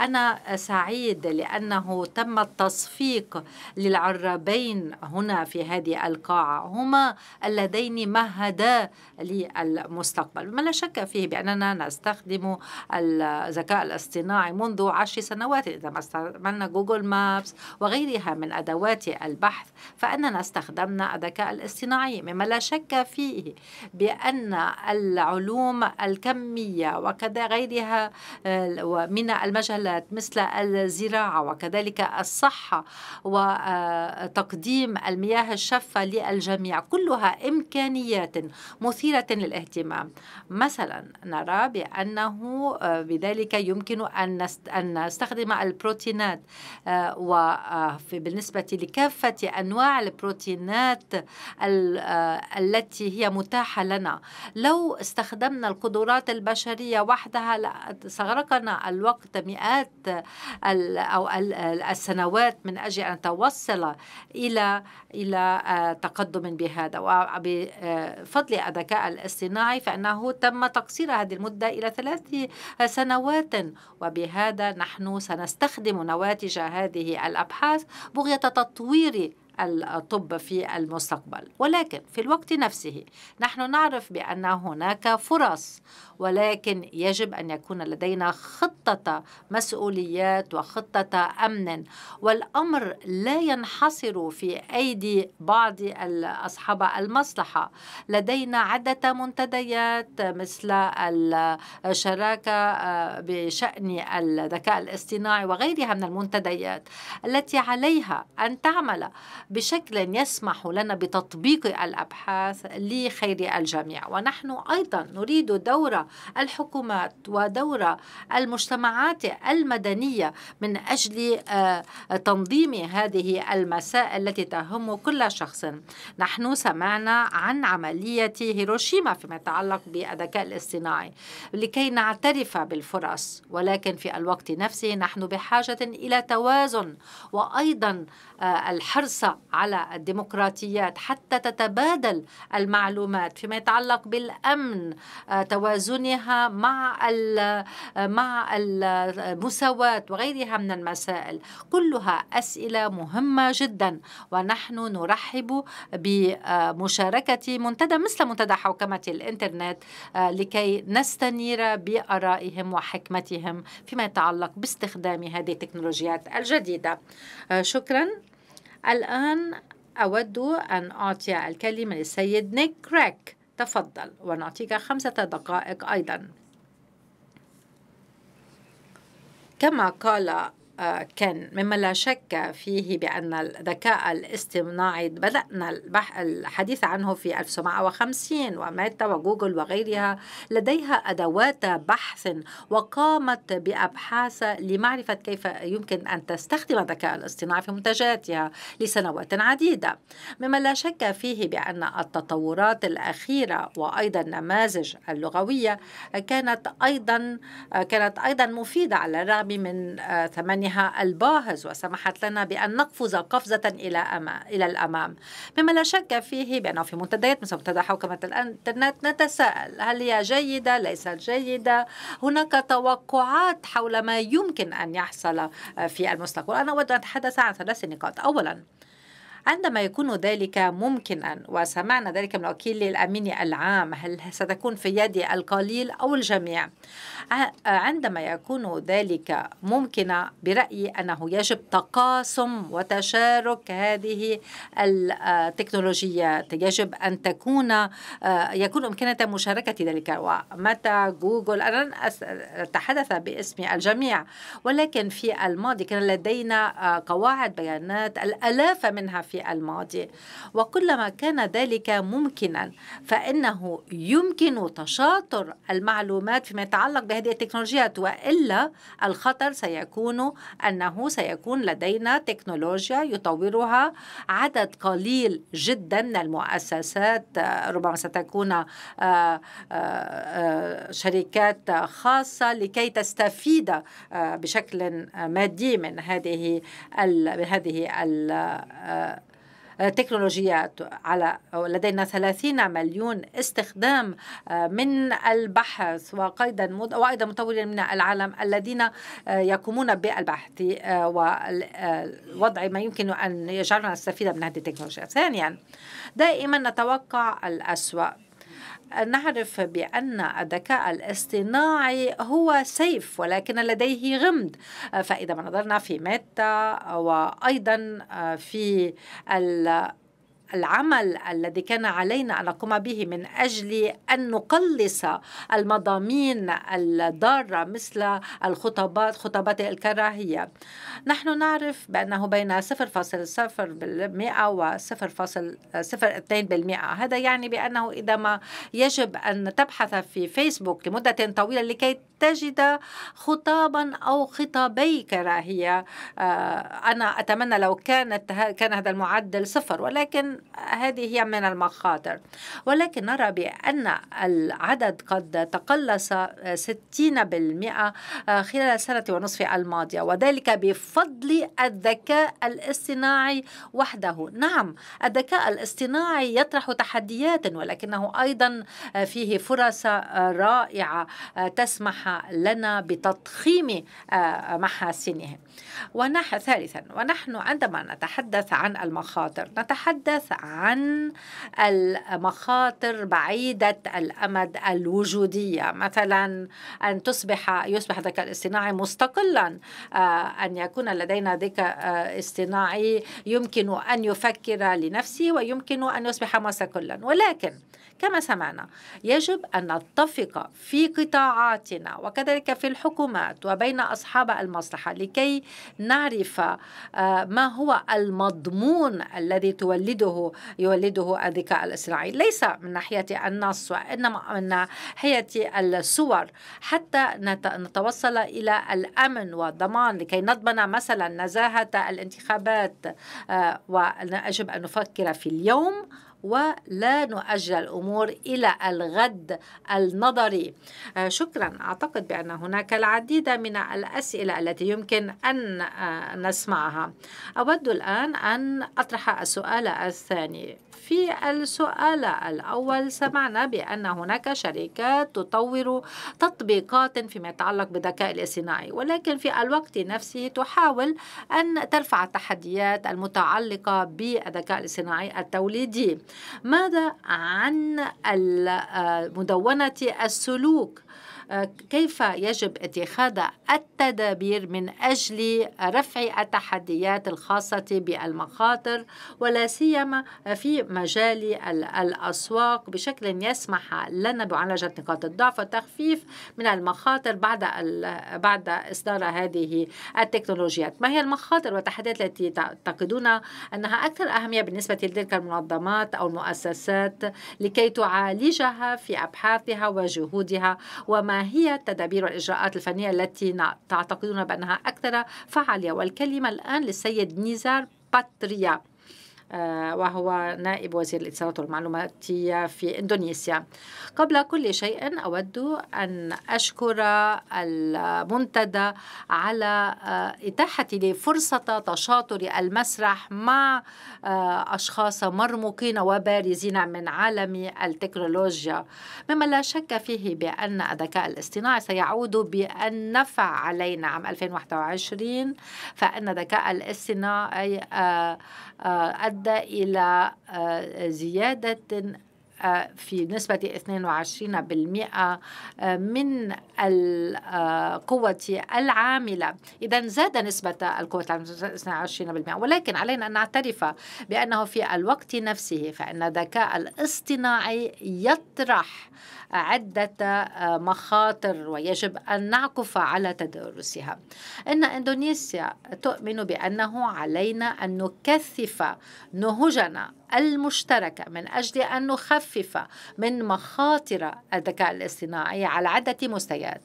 أنا سعيد لأنه تم التصفيق للعربين هنا في هذه القاعة هما اللذين مهدا للمستقبل ما لا شك فيه بأننا نستخدم الذكاء الاصطناعي منذ عشر سنوات إذا ما استعملنا جوجل مابس وغيرها من أدوات البحث فأننا استخدمنا الذكاء الاصطناعي مما لا شك فيه بأن العلوم الكمية وكذا غيرها آه، من المجالات مثل الزراعة وكذلك الصحة وتقديم آه، المياه الشفة للجميع كلها إمكانيات مثيرة للاهتمام مثلا نرى بأنه آه، بذلك يمكن أن أن نستخدم البروتينات آه، وبالنسبة آه، لكافة أنواع البروتينات آه، التي هي متاحة لنا لو استخدمنا القدرات البشرية وحدها سغرقنا الوقت مئات أو السنوات من أجل أن نتوصل إلى إلى تقدم بهذا وبفضل الذكاء الاصطناعي فإنه تم تقصير هذه المدة إلى ثلاث سنوات وبهذا نحن سنستخدم نواتج هذه الأبحاث بغية تطوير الطب في المستقبل ولكن في الوقت نفسه نحن نعرف بأن هناك فرص ولكن يجب أن يكون لدينا خطة مسؤوليات وخطة أمن والأمر لا ينحصر في أيدي بعض أصحاب المصلحة لدينا عدة منتديات مثل الشراكة آه، بشأن الذكاء الاصطناعي وغيرها من المنتديات التي عليها أن تعمل بشكل يسمح لنا بتطبيق الأبحاث لخير الجميع ونحن أيضا نريد دورة الحكومات ودور المجتمعات المدنية من أجل آه، تنظيم هذه المسائل التي تهم كل شخص نحن سمعنا عن عملية هيروشيما فيما يتعلق بالذكاء الاصطناعي لكي نعترف بالفرص ولكن في الوقت نفسه نحن بحاجة إلى توازن وأيضا آه، الحرص على الديمقراطيات حتى تتبادل المعلومات فيما يتعلق بالأمن آه، توازن تدينها مع مع المساواة وغيرها من المسائل كلها أسئلة مهمة جدا ونحن نرحب بمشاركة منتدى مثل منتدى حوكمة الإنترنت لكي نستنير بآرائهم وحكمتهم فيما يتعلق باستخدام هذه التكنولوجيات الجديدة شكرا الآن أود أن أعطي الكلمة للسيد نيك كراك تفضل ونعطيك خمسة دقائق أيضا كما قال كان مما لا شك فيه بأن الذكاء الاصطناعي بدأنا الحديث عنه في 1950 وميتا وجوجل وغيرها لديها أدوات بحث وقامت بأبحاث لمعرفة كيف يمكن أن تستخدم الذكاء الاصطناعي في منتجاتها لسنوات عديدة مما لا شك فيه بأن التطورات الأخيرة وأيضا النماذج اللغوية كانت أيضا كانت أيضا مفيدة على الرغم من ثمانية بشأنها الباهظ وسمحت لنا بأن نقفز قفزة إلى أمام إلى الأمام مما لا شك فيه بأنه في منتديات مثل منتدى حوكمة الإنترنت نتساءل هل هي جيدة ليست جيدة هناك توقعات حول ما يمكن أن يحصل في المستقبل أنا أود أن أتحدث عن ثلاث نقاط أولا عندما يكون ذلك ممكنا وسمعنا ذلك من وكيل الأمين العام هل ستكون في يد القليل أو الجميع عندما يكون ذلك ممكنا برأيي أنه يجب تقاسم وتشارك هذه التكنولوجيات يجب أن تكون يكون إمكانية مشاركة ذلك ومتى جوجل أنا أتحدث باسم الجميع ولكن في الماضي كان لدينا قواعد بيانات الآلاف منها في في الماضي وكلما كان ذلك ممكنا فإنه يمكن تشاطر المعلومات فيما يتعلق بهذه التكنولوجيات وإلا الخطر سيكون أنه سيكون لدينا تكنولوجيا يطورها عدد قليل جدا من المؤسسات ربما ستكون آه، آه، شركات خاصة لكي تستفيد آه، بشكل مادي من هذه هذه تكنولوجيات على لدينا 30 مليون استخدام آه، من البحث وقيدا وايضا مطورين من العالم الذين آه، يقومون بالبحث آه، ووضع ما يمكن ان يجعلنا نستفيد من هذه التكنولوجيا ثانيا دائما نتوقع الاسوأ نعرف بأن الذكاء الاصطناعي هو سيف ولكن لديه غمد فإذا ما نظرنا في ميتا وأيضا في العمل الذي كان علينا أن نقوم به من أجل أن نقلص المضامين الضارة مثل الخطابات خطابات الكراهية نحن نعرف بأنه بين 0.0% و 0.02% هذا يعني بأنه إذا ما يجب أن تبحث في فيسبوك لمدة طويلة لكي تجد خطابا أو خطابي كراهية آه، أنا أتمنى لو كانت كان هذا المعدل صفر ولكن هذه هي من المخاطر ولكن نرى بأن العدد قد تقلص 60% خلال سنة ونصف الماضية وذلك بفضل الذكاء الاصطناعي وحده نعم الذكاء الاصطناعي يطرح تحديات ولكنه أيضا فيه فرص رائعة تسمح لنا بتضخيم محاسنه ونحن ثالثا ونحن عندما نتحدث عن المخاطر نتحدث البحث عن المخاطر بعيدة الأمد الوجودية مثلا أن تصبح يصبح الذكاء الاصطناعي مستقلا آه، أن يكون لدينا ذكاء آه، اصطناعي يمكن أن يفكر لنفسه ويمكن أن يصبح مستقلا ولكن كما سمعنا يجب أن نتفق في قطاعاتنا وكذلك في الحكومات وبين أصحاب المصلحة لكي نعرف آه، ما هو المضمون الذي تولده يولده الذكاء الاصطناعي ليس من ناحية النص وإنما من ناحية الصور حتى نتوصل إلى الأمن والضمان لكي نضمن مثلا نزاهة الانتخابات آه، ويجب أن نفكر في اليوم ولا نؤجل الأمور إلى الغد النظري آه، شكرا أعتقد بأن هناك العديد من الأسئلة التي يمكن أن آه، نسمعها أود الآن أن أطرح السؤال الثاني في السؤال الأول سمعنا بأن هناك شركات تطور تطبيقات فيما يتعلق بالذكاء الاصطناعي ولكن في الوقت نفسه تحاول أن ترفع التحديات المتعلقة بالذكاء الاصطناعي التوليدي ماذا عن مدونة السلوك كيف يجب اتخاذ التدابير من أجل رفع التحديات الخاصة بالمخاطر ولا سيما في مجال الأسواق بشكل يسمح لنا بمعالجة نقاط الضعف والتخفيف من المخاطر بعد بعد إصدار هذه التكنولوجيات ما هي المخاطر والتحديات التي تعتقدون أنها أكثر أهمية بالنسبة لتلك المنظمات أو المؤسسات لكي تعالجها في أبحاثها وجهودها وما ما هي التدابير والإجراءات الفنية التي تعتقدون بأنها أكثر فعالية والكلمة الآن للسيد نزار باتريا آه، وهو نائب وزير الاتصالات والمعلوماتية في إندونيسيا قبل كل شيء أود أن أشكر المنتدى على آه، إتاحتي لي فرصة تشاطر المسرح مع آه، أشخاص مرموقين وبارزين من عالم التكنولوجيا مما لا شك فيه بأن الذكاء الاصطناعي سيعود بالنفع علينا عام 2021 فإن الذكاء الاصطناعي أدى ادى الى آه، زياده آه، في نسبة 22% آه، من القوة العاملة إذا زاد نسبة القوة العاملة 22% ولكن علينا أن نعترف بأنه في الوقت نفسه فإن الذكاء الاصطناعي يطرح عدة آه، مخاطر ويجب أن نعكف على تدارسها إن إندونيسيا تؤمن بأنه علينا أن نكثف نهجنا المشتركة من أجل أن نخفف من مخاطر الذكاء الاصطناعي على عدة مستويات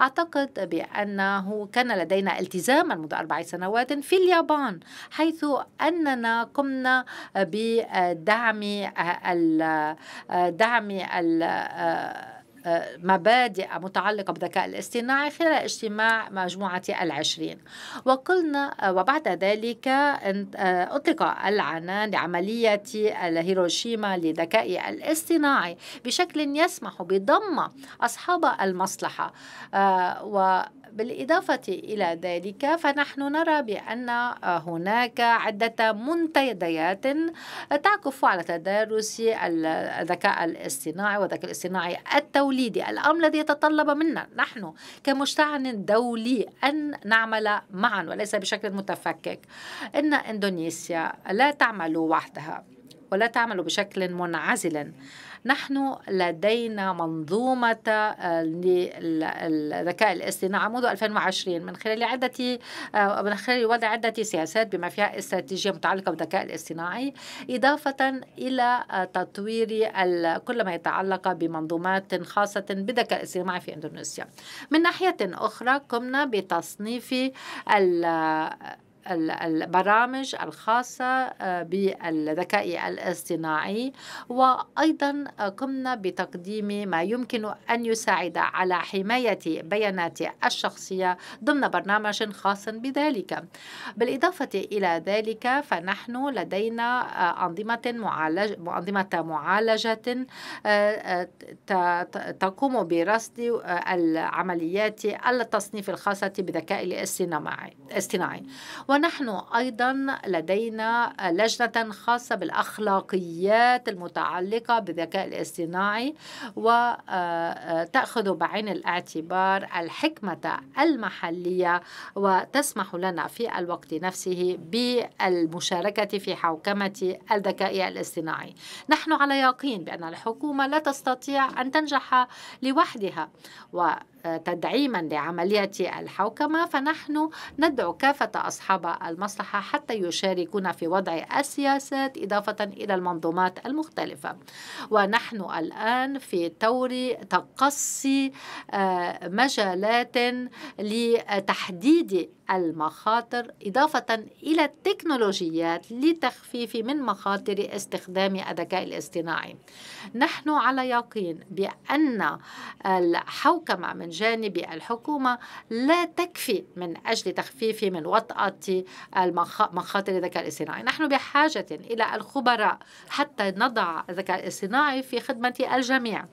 أعتقد بأنه كان لدينا التزاما منذ أربع سنوات في اليابان حيث أننا قمنا بدعم آه، آه، دعم مبادئ متعلقة بالذكاء الاصطناعي خلال اجتماع مجموعة العشرين وقلنا وبعد ذلك آه، أطلق العنان لعملية هيروشيما للذكاء الاصطناعي بشكل يسمح بضم أصحاب المصلحة آه، و بالإضافة إلى ذلك فنحن نرى بأن هناك عدة منتديات تعكف على تدارس الذكاء الاصطناعي والذكاء الاصطناعي التوليدي الأمر الذي يتطلب منا نحن كمجتمع دولي أن نعمل معا وليس بشكل متفكك إن إندونيسيا لا تعمل وحدها ولا تعمل بشكل منعزل نحن لدينا منظومة آه، للذكاء الاصطناعي منذ 2020 من خلال عدة آه، من خلال وضع عدة سياسات بما فيها استراتيجية متعلقة بالذكاء الاصطناعي إضافة إلى آه، تطوير كل ما يتعلق بمنظومات خاصة بالذكاء الاصطناعي في إندونيسيا من ناحية أخرى قمنا بتصنيف ال البرامج الخاصة آه، بالذكاء الاصطناعي وأيضا آه، قمنا بتقديم ما يمكن أن يساعد على حماية بيانات الشخصية ضمن برنامج خاص بذلك بالإضافة إلى ذلك فنحن لدينا آه، أنظمة معالجة, أنظمة معالجة تقوم برصد العمليات التصنيف الخاصة بالذكاء الاصطناعي ونحن أيضا لدينا لجنة خاصة بالأخلاقيات المتعلقة بالذكاء الاصطناعي وتأخذ آه، آه، بعين الاعتبار الحكمة المحلية وتسمح لنا في الوقت نفسه بالمشاركة في حوكمة الذكاء الاصطناعي نحن على يقين بأن الحكومة لا تستطيع أن تنجح لوحدها و تدعيما لعملية الحوكمة فنحن ندعو كافة أصحاب المصلحة حتى يشاركون في وضع السياسات إضافة إلى المنظومات المختلفة ونحن الآن في طور تقصي آه، مجالات لتحديد المخاطر إضافة إلى التكنولوجيات لتخفيف من مخاطر استخدام الذكاء الاصطناعي نحن على يقين بأن الحوكمة من من جانب الحكومة لا تكفي من أجل تخفيف من وطأة مخاطر الذكاء الاصطناعي نحن بحاجة إلى الخبراء حتى نضع الذكاء الاصطناعي في خدمة الجميع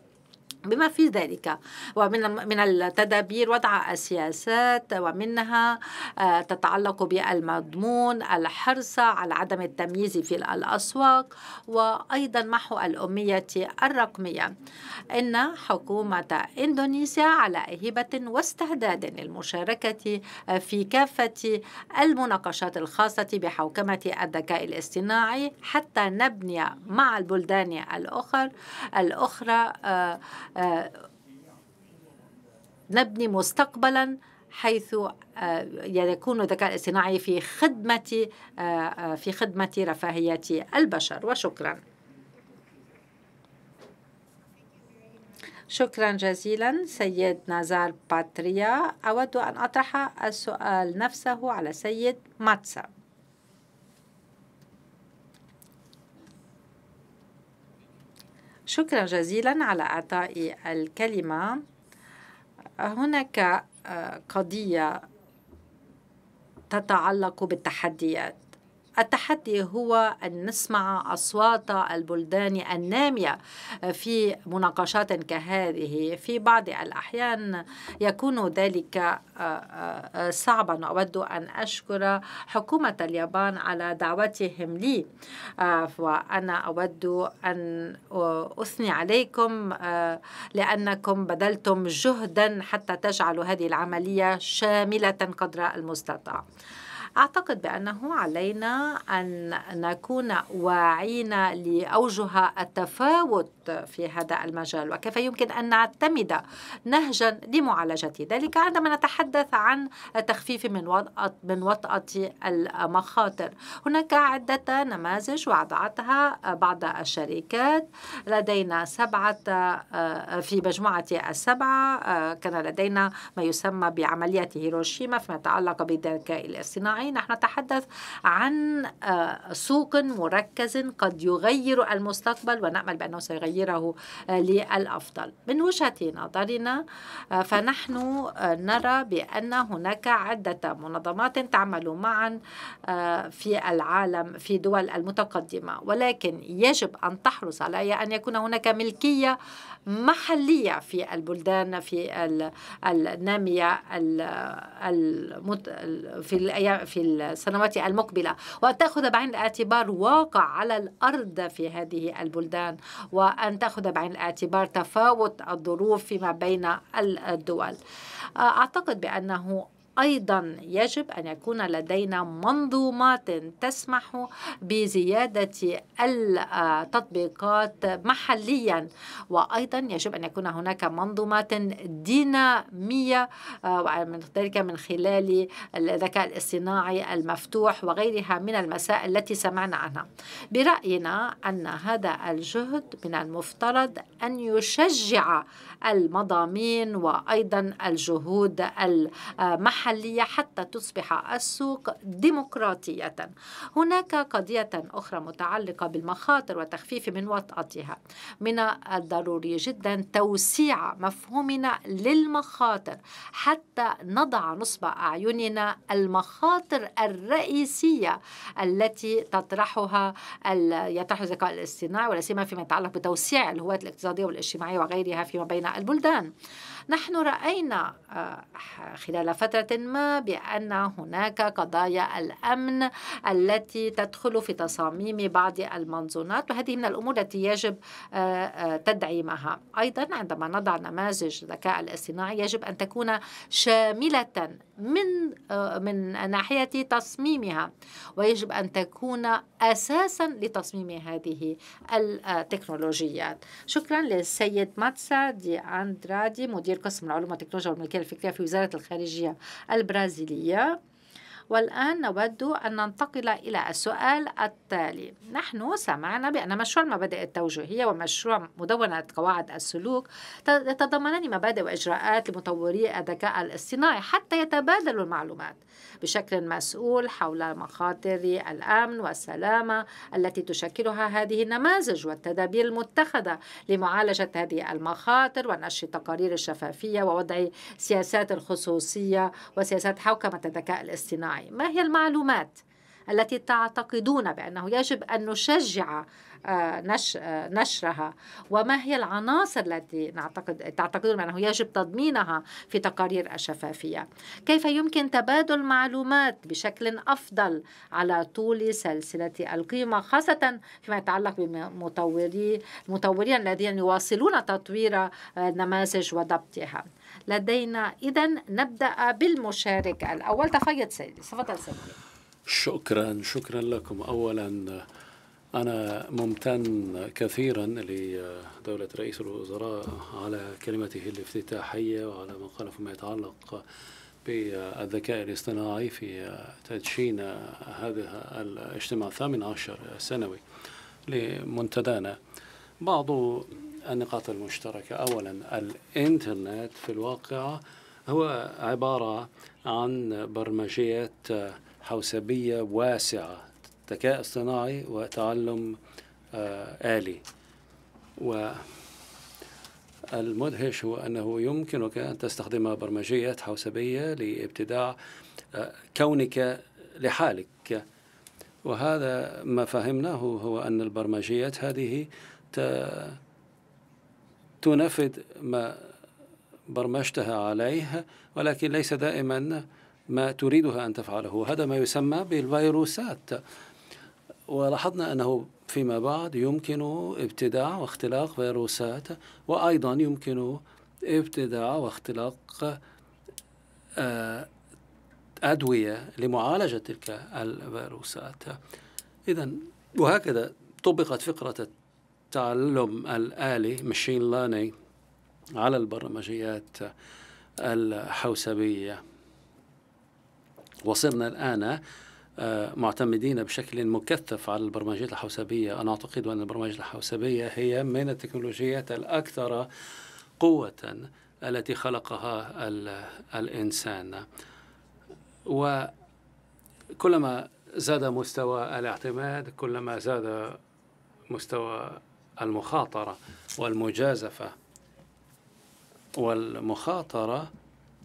بما في ذلك ومن من التدابير وضع السياسات ومنها آه، تتعلق بالمضمون الحرص على عدم التمييز في الأسواق وأيضا محو الأمية الرقمية إن حكومة إندونيسيا على هيبه واستعداد للمشاركة آه، في كافة المناقشات الخاصة بحوكمة الذكاء الاصطناعي حتى نبني مع البلدان الأخرى الأخرى آه، آه، نبني مستقبلا حيث آه، يعني يكون الذكاء الاصطناعي في خدمة آه، في خدمة رفاهية البشر وشكرا شكرا جزيلا سيد نزار باتريا أود أن أطرح السؤال نفسه على سيد ماتسا شكرا جزيلا على اعطائي الكلمه هناك آه، قضيه تتعلق بالتحديات التحدي هو أن نسمع أصوات البلدان النامية في مناقشات كهذه في بعض الأحيان يكون ذلك آه، آه، صعبا أود أن أشكر حكومة اليابان على دعوتهم لي آه، وأنا أود أن أثني عليكم لأنكم بذلتم جهدا حتى تجعلوا هذه العملية شاملة قدر المستطاع أعتقد بأنه علينا أن نكون واعين لأوجه التفاوت في هذا المجال وكيف يمكن أن نعتمد نهجا لمعالجة ذلك عندما نتحدث عن التخفيف من وطأة, من وطأة المخاطر هناك عدة نماذج وضعتها بعض الشركات لدينا سبعة آه، في مجموعة السبعة آه، كان لدينا ما يسمى بعملية هيروشيما فيما يتعلق بالذكاء الاصطناعي المستمعين نحن نتحدث عن آه، سوق مركز قد يغير المستقبل ونأمل بأنه سيغيره آه، للأفضل من وجهة نظرنا آه، فنحن نرى بأن هناك عدة منظمات تعمل معا في العالم في دول المتقدمة ولكن يجب أن تحرص على أن يكون هناك ملكية محلية في البلدان في النامية في في السنوات المقبلة وأن تأخذ بعين الاعتبار واقع على الأرض في هذه البلدان وأن تأخذ بعين الاعتبار تفاوت الظروف فيما بين الدول أعتقد بأنه أيضا يجب أن يكون لدينا منظومات تسمح بزيادة التطبيقات محليا وأيضا يجب أن يكون هناك منظومات دينامية ومن آه، ذلك من خلال الذكاء الاصطناعي المفتوح وغيرها من المسائل التي سمعنا عنها برأينا أن هذا الجهد من المفترض أن يشجع المضامين وايضا الجهود المحليه حتى تصبح السوق ديمقراطيه. هناك قضيه اخرى متعلقه بالمخاطر وتخفيف من وطأتها. من الضروري جدا توسيع مفهومنا للمخاطر حتى نضع نصب اعيننا المخاطر الرئيسيه التي تطرحها يطرح الذكاء الاصطناعي ولا سيما فيما يتعلق بتوسيع الهوات الاقتصاديه والاجتماعيه وغيرها فيما بين البلدان نحن راينا آه، خلال فتره ما بان هناك قضايا الامن التي تدخل في تصاميم بعض المنظومات وهذه من الامور التي يجب آه، آه، تدعيمها ايضا عندما نضع نماذج الذكاء الاصطناعي يجب ان تكون شامله من آه، من ناحية تصميمها ويجب أن تكون أساسا لتصميم هذه التكنولوجيات شكرا للسيد ماتسا دي أندرادي مدير قسم العلوم والتكنولوجيا والملكية الفكرية في وزارة الخارجية البرازيلية والآن نود أن ننتقل إلى السؤال التالي نحن سمعنا بأن مشروع المبادئ التوجيهية ومشروع مدونة قواعد السلوك يتضمنان مبادئ وإجراءات لمطوري الذكاء الاصطناعي حتى يتبادلوا المعلومات بشكل مسؤول حول مخاطر الأمن والسلامة التي تشكلها هذه النماذج والتدابير المتخذة لمعالجة هذه المخاطر ونشر تقارير الشفافية ووضع سياسات الخصوصية وسياسات حوكمة الذكاء الاصطناعي معي ما هي المعلومات التي تعتقدون بانه يجب ان نشجع آه، آه، نشرها وما هي العناصر التي نعتقد تعتقدون بانه يجب تضمينها في تقارير الشفافيه كيف يمكن تبادل معلومات بشكل افضل على طول سلسله القيمه خاصه فيما يتعلق بمطوري المطورين الذين يواصلون تطوير آه، النماذج وضبطها لدينا إذا نبدأ بالمشارك الأول تفيض سيدي تفضل سيدي شكرا شكرا لكم أولا أنا ممتن كثيرا لدولة رئيس الوزراء على كلمته الافتتاحية وعلى ما قال فيما يتعلق بالذكاء الاصطناعي في تدشين هذا الاجتماع الثامن عشر السنوي لمنتدانا بعض النقاط المشتركة أولا الإنترنت في الواقع هو عبارة عن برمجيات حوسبية واسعة ذكاء اصطناعي وتعلم آه، آلي والمدهش هو أنه يمكنك أن تستخدم برمجيات حوسبية لابتداع آه، كونك لحالك وهذا ما فهمناه هو أن البرمجيات هذه تنفذ ما برمجتها عليه ولكن ليس دائما ما تريدها أن تفعله هذا ما يسمى بالفيروسات ولاحظنا أنه فيما بعد يمكن ابتداع واختلاق فيروسات وأيضا يمكن ابتداع واختلاق آه، أدوية لمعالجة تلك الفيروسات إذا وهكذا طبقت فكرة التعلم الآلي ماشين ليرنينج على البرمجيات الحوسبية وصرنا الآن آه، معتمدين بشكل مكثف على البرمجيات الحوسبية أنا أعتقد أن البرمجيات الحوسبية هي من التكنولوجيات الأكثر قوة التي خلقها الإنسان وكلما زاد مستوى الاعتماد كلما زاد مستوى المخاطرة والمجازفة والمخاطرة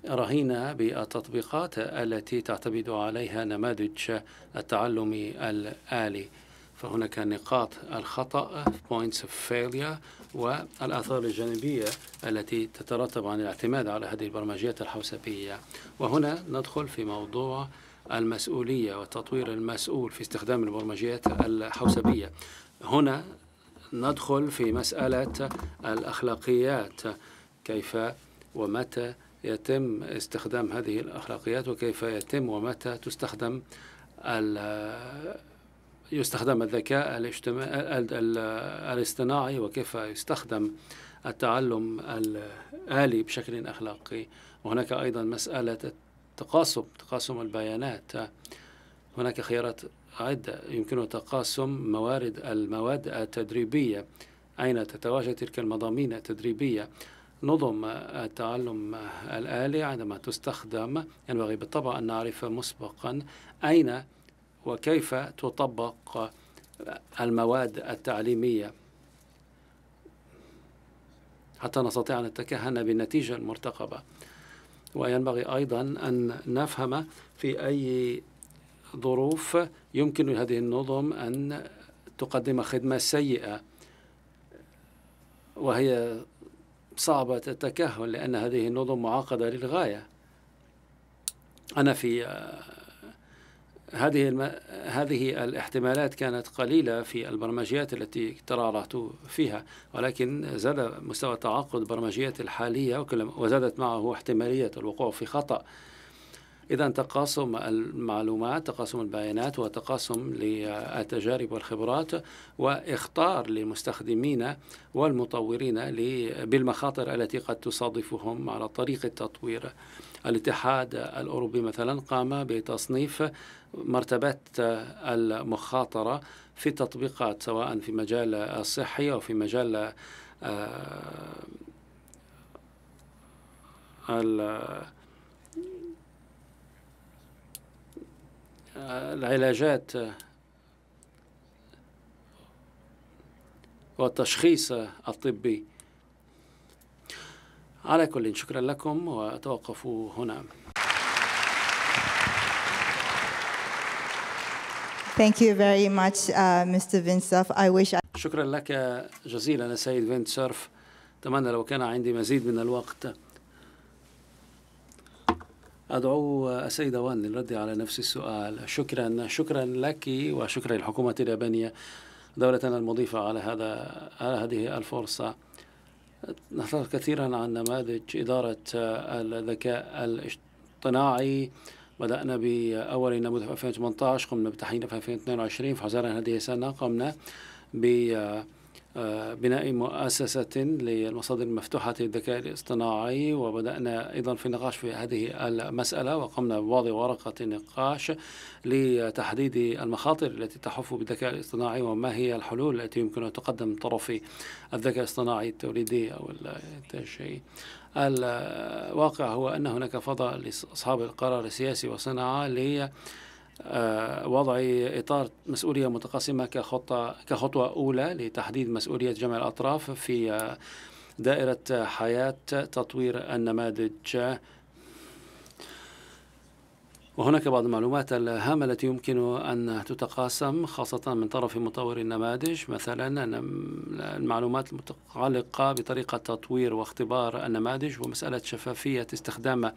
رهينة بالتطبيقات التي تعتمد عليها نماذج التعلم الآلي فهناك نقاط الخطأ points of failure والآثار الجانبية التي تترتب عن الاعتماد على هذه البرمجيات الحوسبية وهنا ندخل في موضوع المسؤولية وتطوير المسؤول في استخدام البرمجيات الحوسبية هنا ندخل في مسألة الأخلاقيات كيف ومتى يتم استخدام هذه الأخلاقيات وكيف يتم ومتى تستخدم يستخدم الذكاء الاصطناعي وكيف يستخدم التعلم الآلي بشكل أخلاقي وهناك أيضا مسألة التقاسم تقاسم البيانات هناك خيارات عدة يمكنه تقاسم موارد المواد التدريبية أين تتواجد تلك المضامين التدريبية نظم التعلم الآلي عندما تستخدم ينبغي بالطبع أن نعرف مسبقا أين وكيف تطبق المواد التعليمية حتى نستطيع أن نتكهن بالنتيجة المرتقبة وينبغي أيضا أن نفهم في أي ظروف يمكن لهذه النظم أن تقدم خدمة سيئة وهي صعبة التكهن لأن هذه النظم معقدة للغاية أنا في هذه الم... هذه الاحتمالات كانت قليلة في البرمجيات التي ترعرعت فيها ولكن زاد مستوى تعقد برمجيات الحالية وزادت معه احتمالية الوقوع في خطأ إذا تقاسم المعلومات تقاسم البيانات وتقاسم للتجارب والخبرات واختار للمستخدمين والمطورين بالمخاطر التي قد تصادفهم على طريق التطوير الاتحاد الأوروبي مثلا قام بتصنيف مرتبات المخاطرة في التطبيقات سواء في مجال الصحي أو في مجال آه العلاجات والتشخيص الطبي على كل شكرا لكم وأتوقف هنا Thank you very much, uh, Mr. Vinsurf. I wish I... شكرا لك جزيلا سيد فينسورف أتمنى لو كان عندي مزيد من الوقت أدعو السيدة وان للرد على نفس السؤال شكرا شكرا لك وشكرا للحكومة اليابانية دولتنا المضيفة على هذا على هذه الفرصة نحن كثيرا عن نماذج إدارة الذكاء الاصطناعي بدأنا بأول نموذج في 2018 قمنا بتحيينه في 2022 حزيران هذه السنة قمنا ب بناء مؤسسة للمصادر المفتوحة للذكاء الاصطناعي وبدأنا أيضا في النقاش في هذه المسألة وقمنا بوضع ورقة نقاش لتحديد المخاطر التي تحف بالذكاء الاصطناعي وما هي الحلول التي يمكن أن تقدم طرف الذكاء الاصطناعي التوليدي أو الشيء الواقع هو أن هناك فضاء لأصحاب القرار السياسي والصناعة لي آه، وضع إطار مسؤولية متقاسمة كخطة كخطوة أولى لتحديد مسؤولية جميع الأطراف في آه، دائرة حياة تطوير النماذج وهناك بعض المعلومات الهامة التي يمكن أن تتقاسم خاصة من طرف مطور النماذج مثلا المعلومات المتعلقة بطريقة تطوير واختبار النماذج ومسألة شفافية استخدام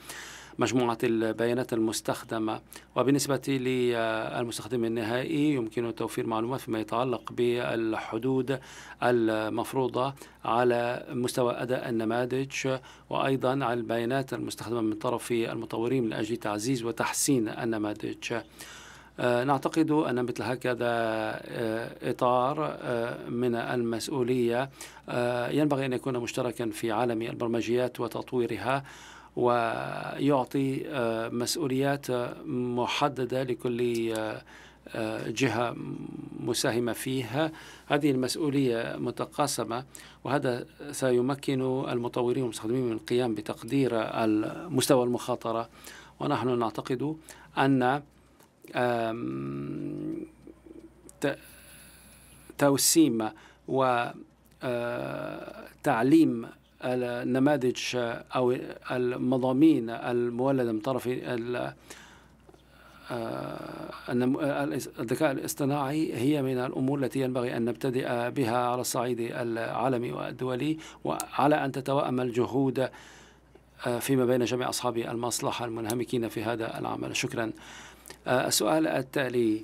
مجموعة البيانات المستخدمة وبالنسبة للمستخدم النهائي يمكن توفير معلومات فيما يتعلق بالحدود المفروضة على مستوى أداء النماذج وأيضا على البيانات المستخدمة من طرف المطورين من أجل تعزيز وتحسين النماذج آه، نعتقد أن مثل هكذا آه، إطار آه، من المسؤولية ينبغي أن يكون مشتركا في عالم البرمجيات وتطويرها ويعطي آه، مسؤوليات آه، محددة لكل آه، جهة مساهمة فيها هذه المسؤولية متقاسمة وهذا سيمكن المطورين والمستخدمين من القيام بتقدير مستوى المخاطرة ونحن نعتقد أن توسيم وتعليم النماذج أو المضامين المولدة من طرف آه، الذكاء الاصطناعي هي من الأمور التي ينبغي أن نبتدئ بها على الصعيد العالمي والدولي وعلى أن تتوائم الجهود آه، فيما بين جميع أصحاب المصلحة المنهمكين في هذا العمل شكرا آه، السؤال التالي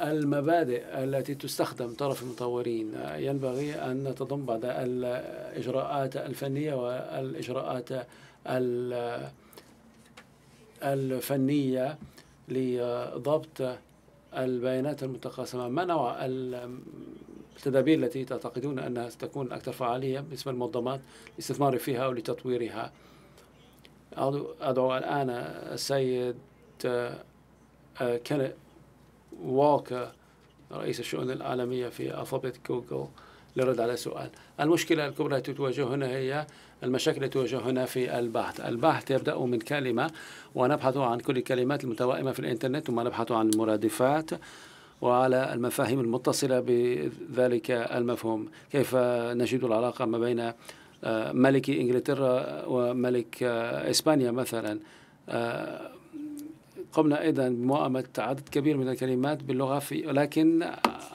المبادئ التي تستخدم طرف المطورين ينبغي أن بعض الإجراءات الفنية والإجراءات الفنية لضبط البيانات المتقاسمة ما نوع التدابير التي تعتقدون أنها ستكون أكثر فعالية بالنسبة للمنظمات لاستثمار فيها أو لتطويرها أدعو الآن السيد آه، كان ووكا رئيس الشؤون العالمية في ألفابت جوجل لرد على سؤال المشكلة الكبرى التي تواجهنا هي المشاكل التي تواجهنا في البحث البحث يبدأ من كلمة ونبحث عن كل الكلمات المتوائمة في الإنترنت ثم نبحث عن المرادفات وعلى المفاهيم المتصلة بذلك المفهوم كيف نجد العلاقة ما بين آه، ملك إنجلترا وملك آه، إسبانيا مثلا آه، قمنا أيضا بموائمة عدد كبير من الكلمات باللغة في لكن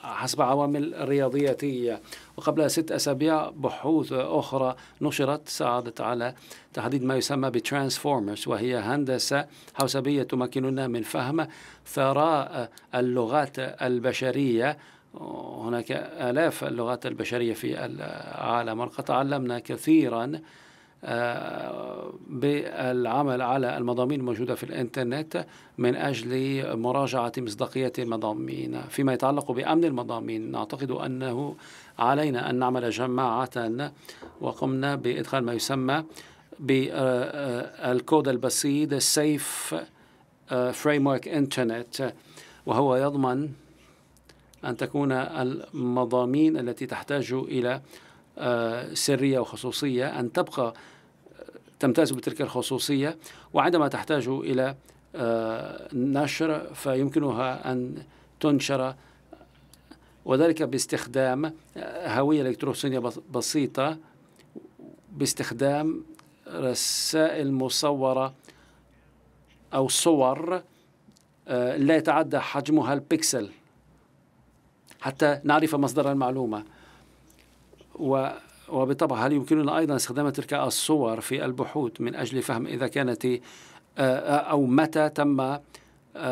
حسب عوامل رياضياتية وقبل ست أسابيع بحوث أخرى نشرت ساعدت على تحديد ما يسمى بترانسفورمرز وهي هندسة حوسبية تمكننا من فهم ثراء اللغات البشرية هناك آلاف اللغات البشرية في العالم وقد تعلمنا كثيرا آه، بالعمل على المضامين الموجودة في الإنترنت من أجل مراجعة مصداقية المضامين فيما يتعلق بأمن المضامين نعتقد أنه علينا أن نعمل جماعة وقمنا بإدخال ما يسمى بالكود آه، آه، البسيط السيف فريمورك إنترنت وهو يضمن أن تكون المضامين التي تحتاج إلى سرية وخصوصية أن تبقى تمتاز بتلك الخصوصية وعندما تحتاج إلى آه، نشر فيمكنها أن تنشر وذلك باستخدام آه، هوية إلكترونية بسيطة باستخدام رسائل مصورة أو صور آه، لا يتعدى حجمها البكسل حتى نعرف مصدر المعلومة وبالطبع هل يمكننا أيضا استخدام تلك الصور في البحوث من أجل فهم إذا كانت آه، آه، أو متى تم آه،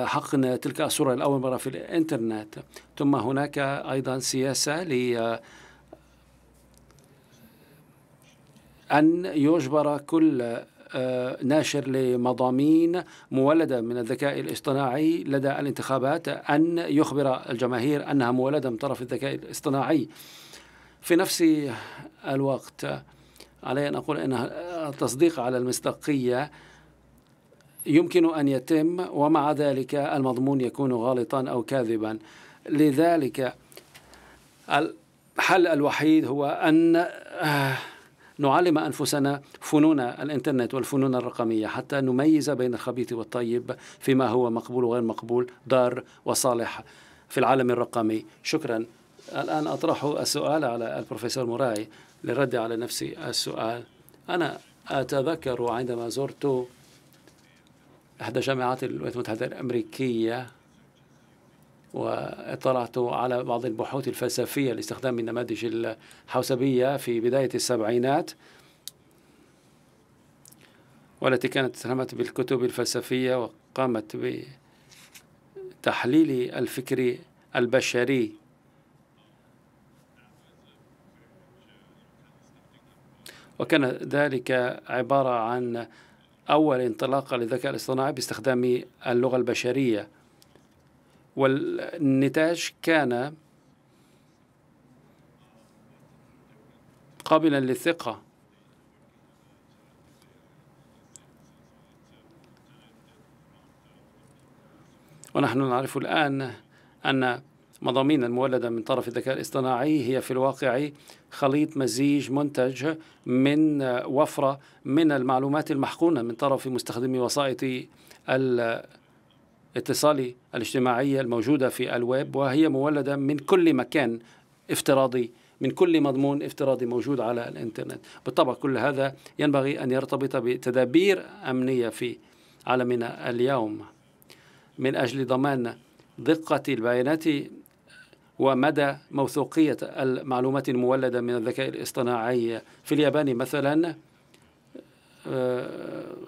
حقن تلك الصورة لأول مرة في الإنترنت ثم هناك أيضا سياسة ل أن يجبر كل ناشر لمضامين مولدة من الذكاء الاصطناعي لدى الانتخابات أن يخبر الجماهير أنها مولدة من طرف الذكاء الاصطناعي في نفس الوقت علي أن أقول أن التصديق على المصداقية يمكن أن يتم ومع ذلك المضمون يكون غالطا أو كاذبا لذلك الحل الوحيد هو أن آه، نعلم أنفسنا فنون الإنترنت والفنون الرقمية حتى نميز بين الخبيث والطيب فيما هو مقبول وغير مقبول ضار وصالح في العالم الرقمي شكرا الآن أطرح السؤال على البروفيسور مراي للرد على نفسي السؤال أنا أتذكر عندما زرت إحدى جامعات الولايات المتحدة الأمريكية واطلعت على بعض البحوث الفلسفية لاستخدام النماذج الحوسبية في بداية السبعينات والتي كانت تهمت بالكتب الفلسفية وقامت بتحليل الفكر البشري وكان ذلك عبارة عن أول انطلاقة للذكاء الاصطناعي باستخدام اللغة البشرية والنتاج كان قابلا للثقة ونحن نعرف الآن أن مضامين المولدة من طرف الذكاء الاصطناعي هي في الواقع خليط مزيج منتج من آه، وفرة من المعلومات المحقونة من طرف مستخدمي وسائط الاتصال الاجتماعية الموجودة في الويب وهي مولدة من كل مكان افتراضي من كل مضمون افتراضي موجود على الانترنت بالطبع كل هذا ينبغي أن يرتبط بتدابير أمنية في عالمنا اليوم من أجل ضمان دقة البيانات ومدى موثوقية المعلومات المولدة من الذكاء الاصطناعي في اليابان مثلا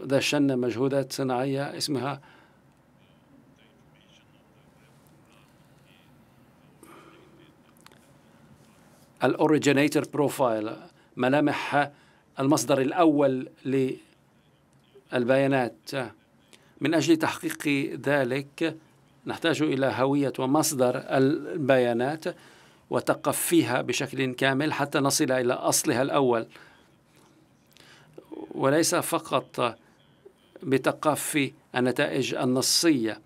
دشنا آه، مجهودات صناعية اسمها الأوريجينيتر بروفايل ملامح المصدر الأول للبيانات من أجل تحقيق ذلك نحتاج إلى هوية ومصدر البيانات وتقفيها بشكل كامل حتى نصل إلى أصلها الأول وليس فقط بتقفي النتائج النصية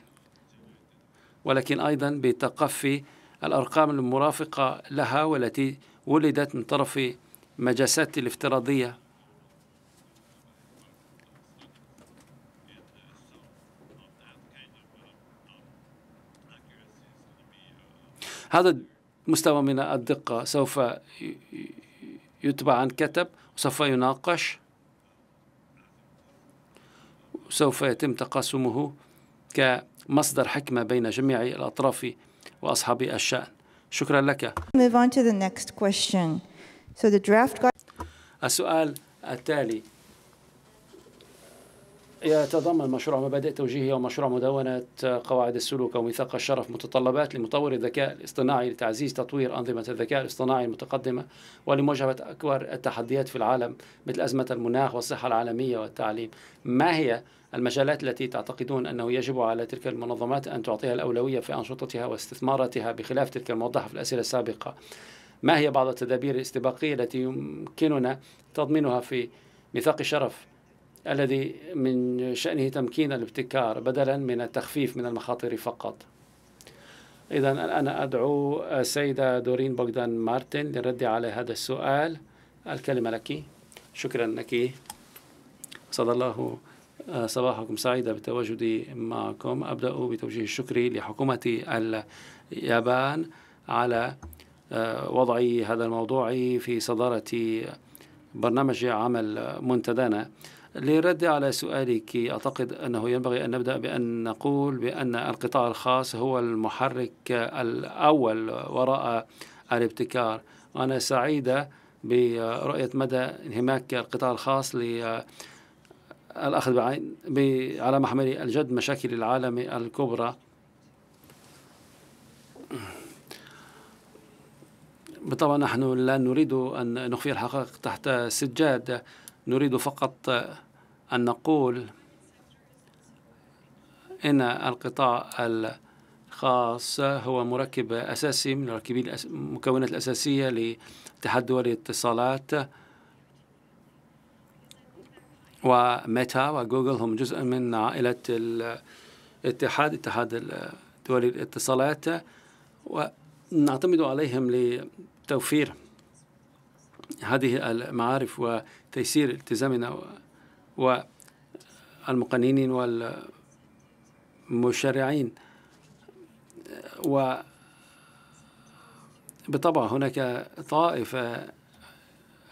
ولكن أيضا بتقفي الأرقام المرافقة لها والتي ولدت من طرف مجاسات الافتراضية هذا مستوى من الدقة سوف يتبع عن كتب وسوف يناقش وسوف يتم تقاسمه كمصدر حكمة بين جميع الأطراف وأصحاب الشأن شكرا لك السؤال التالي يتضمن مشروع مبادئ توجيهية ومشروع مدونة قواعد السلوك وميثاق الشرف متطلبات لمطور الذكاء الاصطناعي لتعزيز تطوير أنظمة الذكاء الاصطناعي المتقدمة ولمواجهة أكبر التحديات في العالم مثل أزمة المناخ والصحة العالمية والتعليم ما هي المجالات التي تعتقدون أنه يجب على تلك المنظمات أن تعطيها الأولوية في أنشطتها واستثماراتها بخلاف تلك الموضحة في الأسئلة السابقة ما هي بعض التدابير الاستباقية التي يمكننا تضمينها في ميثاق الشرف الذي من شأنه تمكين الابتكار بدلا من التخفيف من المخاطر فقط إذا أنا أدعو السيدة دورين بوغدان مارتن للرد على هذا السؤال الكلمة لك شكرا لك صلى الله آه، صباحكم سعيدة بتواجدي معكم أبدأ بتوجيه الشكر لحكومة اليابان على آه، وضع هذا الموضوع في صدارة برنامج عمل منتدانا للرد على سؤالك أعتقد أنه ينبغي أن نبدأ بأن نقول بأن القطاع الخاص هو المحرك الأول وراء الابتكار أنا سعيدة برؤية مدى انهماك القطاع الخاص للأخذ بعين على محمل الجد مشاكل العالم الكبرى بالطبع نحن لا نريد أن نخفي الحقائق تحت سجاد نريد فقط أن نقول إن القطاع الخاص هو مركب أساسي من مركبي المكونات الأساسية لاتحاد دول الاتصالات وميتا وجوجل هم جزء من عائلة الاتحاد اتحاد دول الاتصالات ونعتمد عليهم لتوفير هذه المعارف وتيسير التزامنا والمقننين والمشرعين و بالطبع هناك طائفة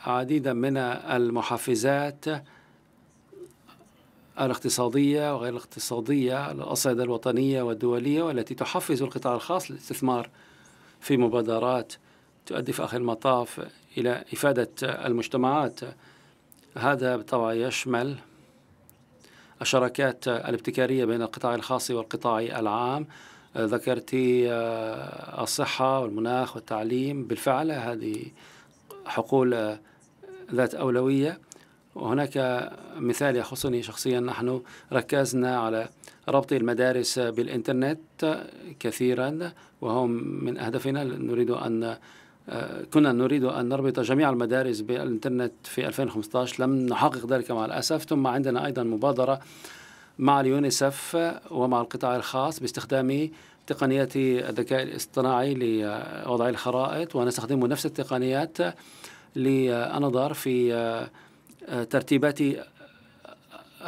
عديدة من المحفزات الاقتصادية وغير الاقتصادية على الأصعدة الوطنية والدولية والتي تحفز القطاع الخاص للاستثمار في مبادرات تؤدي في آخر المطاف إلى إفادة المجتمعات هذا طبعا يشمل الشراكات الابتكارية بين القطاع الخاص والقطاع العام ذكرت آه، الصحة والمناخ والتعليم بالفعل هذه حقول آه، ذات أولوية وهناك مثال يخصني شخصيا نحن ركزنا على ربط المدارس بالإنترنت كثيرا وهم من أهدافنا نريد أن آه، كنا نريد أن نربط جميع المدارس بالإنترنت في 2015 لم نحقق ذلك مع الأسف ثم عندنا أيضا مبادرة مع اليونيسف ومع القطاع الخاص باستخدام تقنيات الذكاء الاصطناعي لوضع الخرائط ونستخدم نفس التقنيات لأنظر في آه، ترتيبات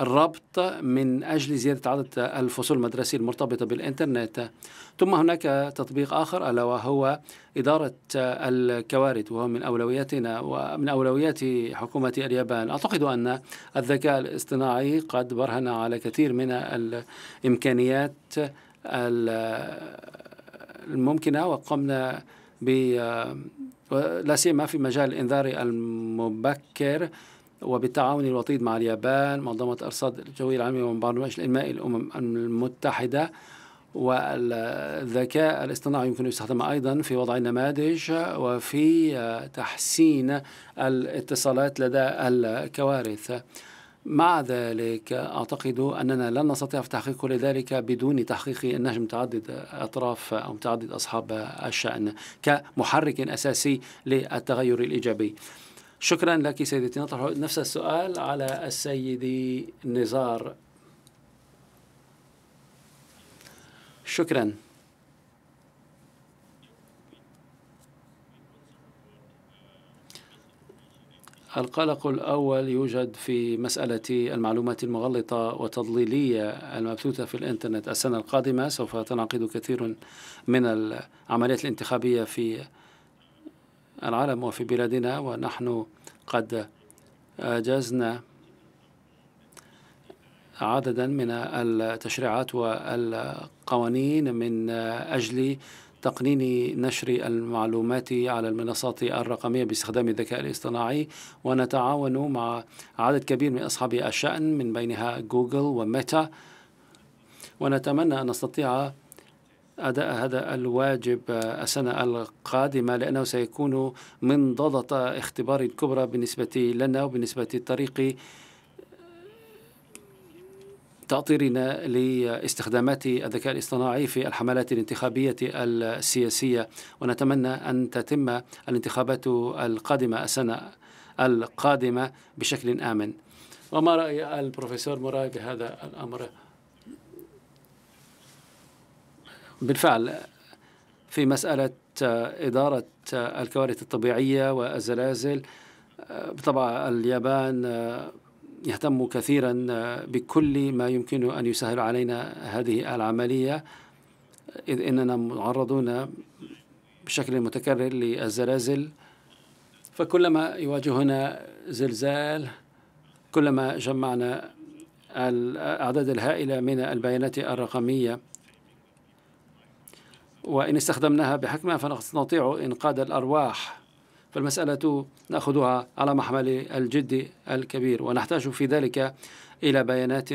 الربط من أجل زيادة عدد الفصول المدرسية المرتبطة بالإنترنت ثم هناك تطبيق آخر ألا وهو إدارة الكوارث وهو من أولوياتنا ومن أولويات حكومة اليابان أعتقد أن الذكاء الاصطناعي قد برهن على كثير من الإمكانيات الممكنة وقمنا ب لا سيما في مجال الانذار المبكر وبالتعاون الوطيد مع اليابان منظمة أرصاد الجوية العالمية وبرنامج الإنماء الأمم المتحدة والذكاء الاصطناعي يمكن يستخدم أيضا في وضع النماذج وفي تحسين الاتصالات لدى الكوارث مع ذلك أعتقد أننا لن نستطيع في تحقيق كل ذلك بدون تحقيق النهج متعدد أطراف أو متعدد أصحاب الشأن كمحرك أساسي للتغير الإيجابي شكرا لك سيدتي نطرح نفس السؤال على السيد نزار شكرا القلق الأول يوجد في مسألة المعلومات المغلطة والتضليلية المبثوثة في الإنترنت السنة القادمة سوف تنعقد كثير من العمليات الانتخابية في العالم وفي بلادنا ونحن قد أجزنا عددا من التشريعات والقوانين من أجل تقنين نشر المعلومات على المنصات الرقمية باستخدام الذكاء الاصطناعي ونتعاون مع عدد كبير من أصحاب الشأن من بينها جوجل وميتا ونتمنى أن نستطيع أداء هذا الواجب السنة القادمة لأنه سيكون منضدة اختبار كبرى بالنسبة لنا وبالنسبة للطريق تأطيرنا لاستخدامات الذكاء الاصطناعي في الحملات الانتخابية السياسية ونتمنى أن تتم الانتخابات القادمة السنة القادمة بشكل آمن وما رأي البروفيسور مراي بهذا الأمر؟ بالفعل في مسألة آه، إدارة آه، الكوارث الطبيعية والزلازل آه، بالطبع اليابان يهتم كثيرا بكل ما يمكن أن يسهل علينا هذه العملية إذ إننا معرضون بشكل متكرر للزلازل فكلما يواجهنا زلزال كلما جمعنا الأعداد الهائلة من البيانات الرقمية وإن استخدمناها بحكمة فنستطيع إنقاذ الأرواح فالمسألة نأخذها على محمل الجد الكبير ونحتاج في ذلك إلى بيانات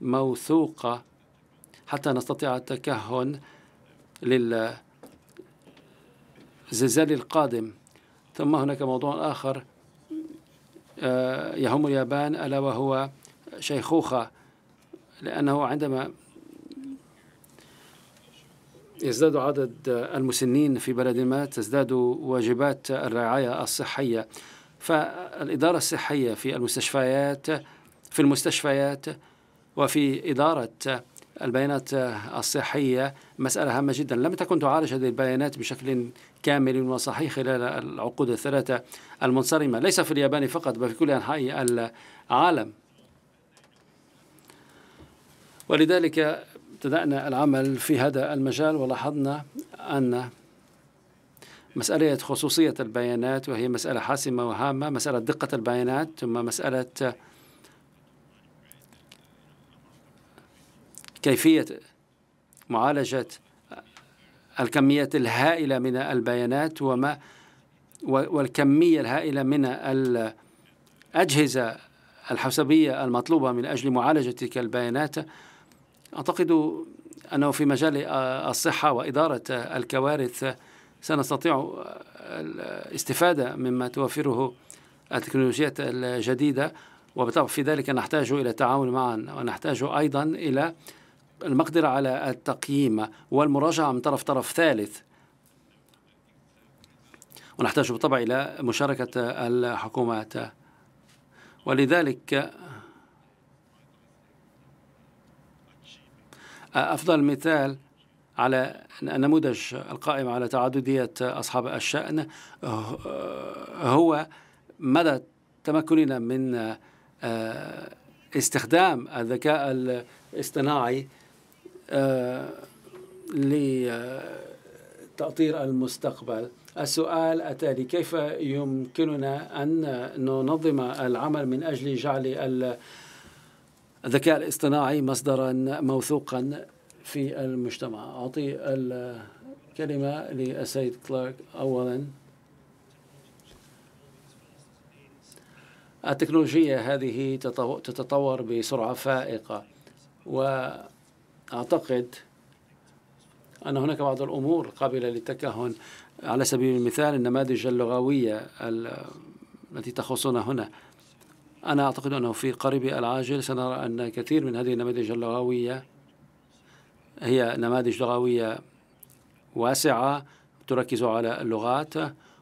موثوقة حتى نستطيع التكهن للزلزال القادم ثم هناك موضوع آخر آه، يهم اليابان ألا وهو شيخوخة لأنه عندما يزداد عدد المسنين في بلد ما تزداد واجبات الرعاية الصحية فالإدارة الصحية في المستشفيات في المستشفيات وفي إدارة البيانات الصحية مسألة هامة جدا لم تكن تعالج هذه البيانات بشكل كامل وصحيح خلال العقود الثلاثة المنصرمة ليس في اليابان فقط بل في كل أنحاء العالم ولذلك ابتدأنا العمل في هذا المجال ولاحظنا أن مسألة خصوصية البيانات وهي مسألة حاسمة وهامة مسألة دقة البيانات ثم مسألة كيفية معالجة الكميات الهائلة من البيانات وما والكمية الهائلة من الأجهزة الحسبية المطلوبة من أجل معالجة تلك البيانات أعتقد أنه في مجال الصحة وإدارة الكوارث سنستطيع الاستفادة مما توفره التكنولوجيات الجديدة وبالطبع في ذلك نحتاج إلى التعاون معا ونحتاج أيضا إلى المقدرة على التقييم والمراجعة من طرف طرف ثالث ونحتاج بالطبع إلى مشاركة الحكومات ولذلك أفضل مثال على النموذج القائم على تعددية أصحاب الشأن هو مدى تمكننا من آه، استخدام الذكاء الاصطناعي آه، لتأطير المستقبل السؤال التالي كيف يمكننا أن ننظم العمل من أجل جعل الذكاء الاصطناعي مصدرا موثوقا في المجتمع أعطي الكلمة للسيد كلارك أولا التكنولوجيا هذه تتطور بسرعة فائقة وأعتقد أن هناك بعض الأمور قابلة للتكهن على سبيل المثال النماذج اللغوية التي تخصنا هنا أنا أعتقد أنه في قريب العاجل سنرى أن كثير من هذه النماذج اللغوية هي نماذج لغوية واسعة تركز على اللغات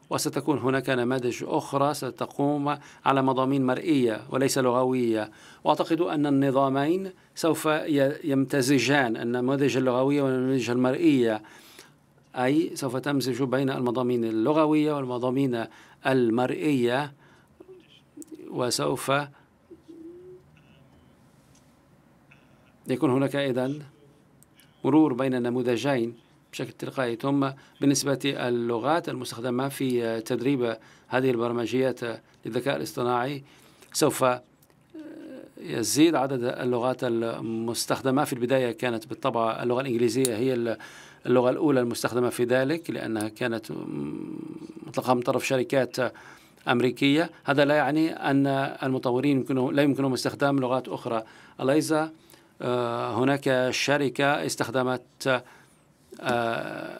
وستكون هناك نماذج أخرى ستقوم على مضامين مرئية وليس لغوية وأعتقد أن النظامين سوف يمتزجان النماذج اللغوية والنماذج المرئية أي سوف تمزج بين المضامين اللغوية والمضامين المرئية وسوف يكون هناك ايضا مرور بين النموذجين بشكل تلقائي ثم بالنسبة للغات المستخدمة في تدريب هذه البرمجيات للذكاء الاصطناعي سوف يزيد عدد اللغات المستخدمة في البداية كانت بالطبع اللغة الإنجليزية هي اللغة الأولى المستخدمة في ذلك لأنها كانت مطلقة من طرف شركات أمريكية هذا لا يعني أن المطورين يمكنه لا يمكنهم استخدام لغات أخرى أليس آه، هناك شركة استخدمت آه،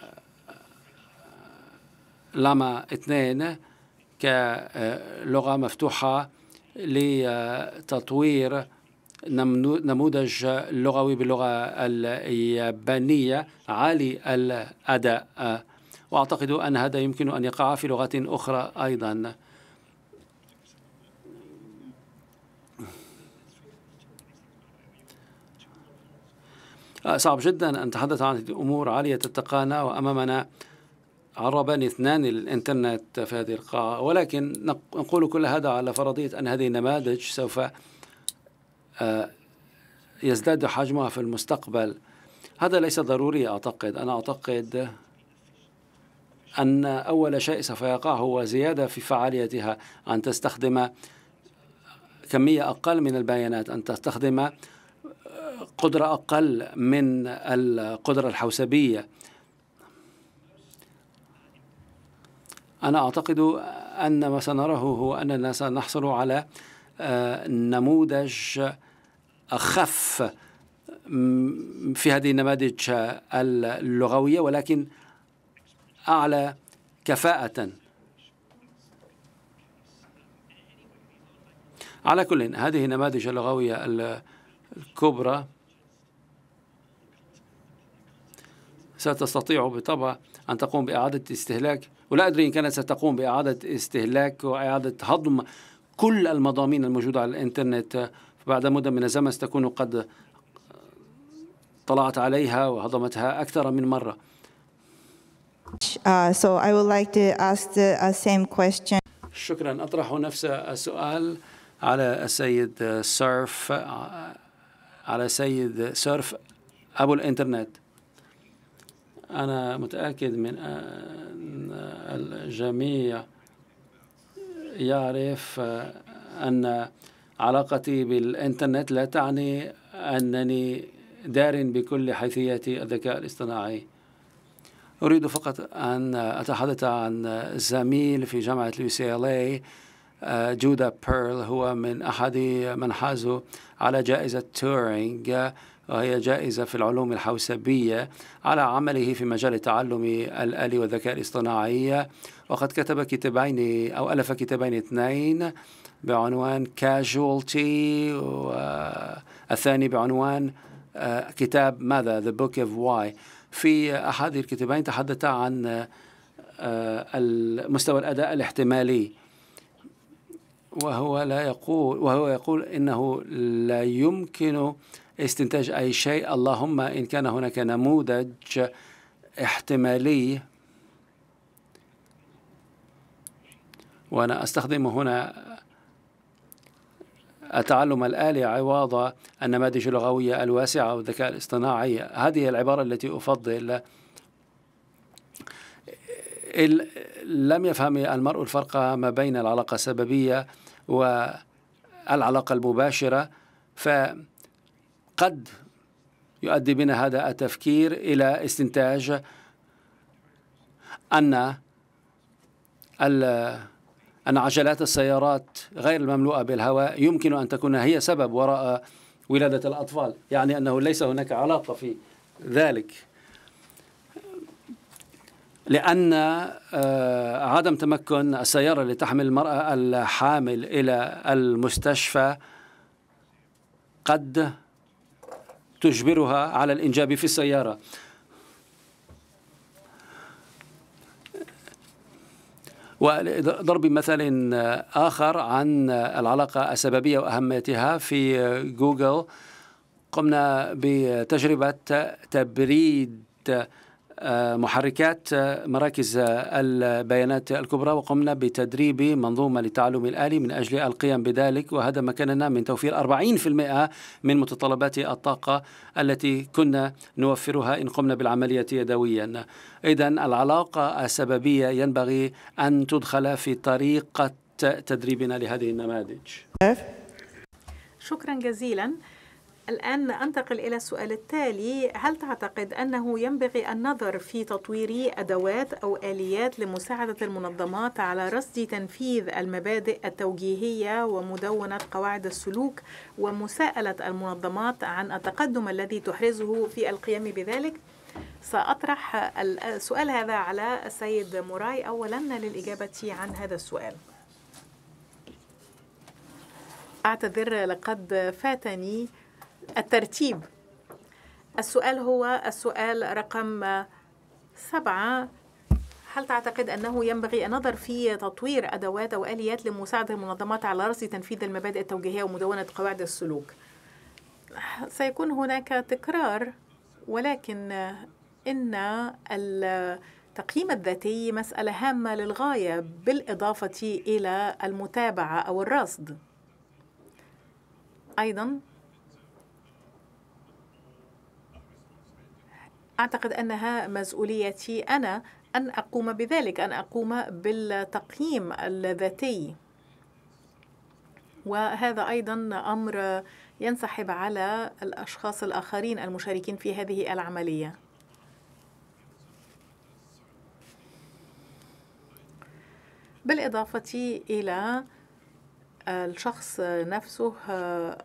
لاما اثنين كلغة مفتوحة لتطوير نموذج لغوي باللغة اليابانية عالي الأداء وأعتقد أن هذا يمكن أن يقع في لغات أخرى أيضاً آه، صعب جدا أن نتحدث عن أمور عالية التقانة وأمامنا عربان اثنان للإنترنت في هذه القاعة ولكن نقول كل هذا على فرضية أن هذه النماذج سوف آه، يزداد حجمها في المستقبل هذا ليس ضروري أعتقد أنا أعتقد أن أول شيء سوف يقع هو زيادة في فعاليتها أن تستخدم كمية أقل من البيانات أن تستخدم قدرة أقل من القدرة الحوسبية أنا أعتقد أن ما سنراه هو أننا سنحصل على آه، نموذج أخف في هذه النماذج اللغوية ولكن أعلى كفاءة على كل هذه النماذج اللغوية الكبرى ستستطيع بالطبع أن تقوم بإعادة استهلاك ولا أدري إن كانت ستقوم بإعادة استهلاك وإعادة هضم كل المضامين الموجودة على الإنترنت بعد مدة من الزمن ستكون قد طلعت عليها وهضمتها أكثر من مرة uh, so I would like to ask the uh, same question. شكرا أطرح نفس السؤال على السيد سيرف على سيد سيرف أبو الإنترنت أنا متأكد من أن الجميع يعرف أن علاقتي بالإنترنت لا تعني أنني دار بكل حيثيات الذكاء الاصطناعي أريد فقط أن أتحدث عن زميل في جامعة اليو سي ال جودا بيرل هو من أحد من حازوا على جائزة تورينج وهي جائزة في العلوم الحوسبية على عمله في مجال تعلم الآلي والذكاء الاصطناعي وقد كتب كتابين أو ألف كتابين اثنين بعنوان كاجولتي والثاني بعنوان آه، كتاب ماذا The Book of Why في أحد الكتابين تحدث عن آه، مستوى الأداء الاحتمالي وهو لا يقول وهو يقول انه لا يمكن استنتاج اي شيء اللهم ان كان هناك نموذج احتمالي وانا استخدم هنا التعلم الآلي عوض النماذج اللغوية الواسعة والذكاء الاصطناعي هذه العبارة التي أفضل لم يفهم المرء الفرق ما بين العلاقة السببية والعلاقة المباشرة فقد يؤدي بنا هذا التفكير إلى استنتاج أن أن عجلات السيارات غير المملوءة بالهواء يمكن أن تكون هي سبب وراء ولادة الأطفال يعني أنه ليس هناك علاقة في ذلك لأن آه، عدم تمكن السيارة لتحمل المرأة الحامل إلى المستشفى قد تجبرها على الإنجاب في السيارة وضرب مثل آخر عن العلاقة السببية وأهميتها في جوجل قمنا بتجربة تبريد محركات مراكز البيانات الكبرى وقمنا بتدريب منظومة للتعلم الآلي من أجل القيام بذلك وهذا مكننا من توفير 40% من متطلبات الطاقة التي كنا نوفرها إن قمنا بالعملية يدويا إذا العلاقة السببية ينبغي أن تدخل في طريقة تدريبنا لهذه النماذج شكرا جزيلا الآن أنتقل إلى السؤال التالي هل تعتقد أنه ينبغي النظر في تطوير أدوات أو آليات لمساعدة المنظمات على رصد تنفيذ المبادئ التوجيهية ومدونة قواعد السلوك ومساءلة المنظمات عن التقدم الذي تحرزه في القيام بذلك؟ سأطرح السؤال هذا على السيد موراي أولا للإجابة عن هذا السؤال أعتذر لقد فاتني الترتيب السؤال هو السؤال رقم سبعة هل تعتقد أنه ينبغي النظر في تطوير أدوات أو آليات لمساعدة المنظمات على رصد تنفيذ المبادئ التوجيهية ومدونة قواعد السلوك؟ سيكون هناك تكرار ولكن إن التقييم الذاتي مسألة هامة للغاية بالإضافة إلى المتابعة أو الرصد أيضا أعتقد أنها مسؤوليتي أنا أن أقوم بذلك أن أقوم بالتقييم الذاتي وهذا أيضا أمر ينسحب على الأشخاص الآخرين المشاركين في هذه العملية بالإضافة إلى الشخص نفسه آه،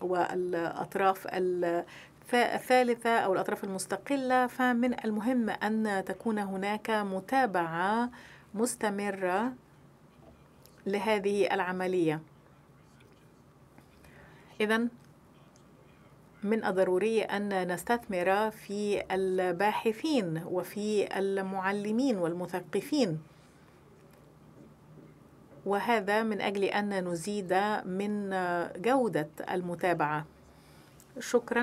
والأطراف الثالثة أو الأطراف المستقلة فمن المهم أن تكون هناك متابعة مستمرة لهذه العملية إذا من الضروري أن نستثمر في الباحثين وفي المعلمين والمثقفين وهذا من أجل أن نزيد من جودة المتابعة شكرا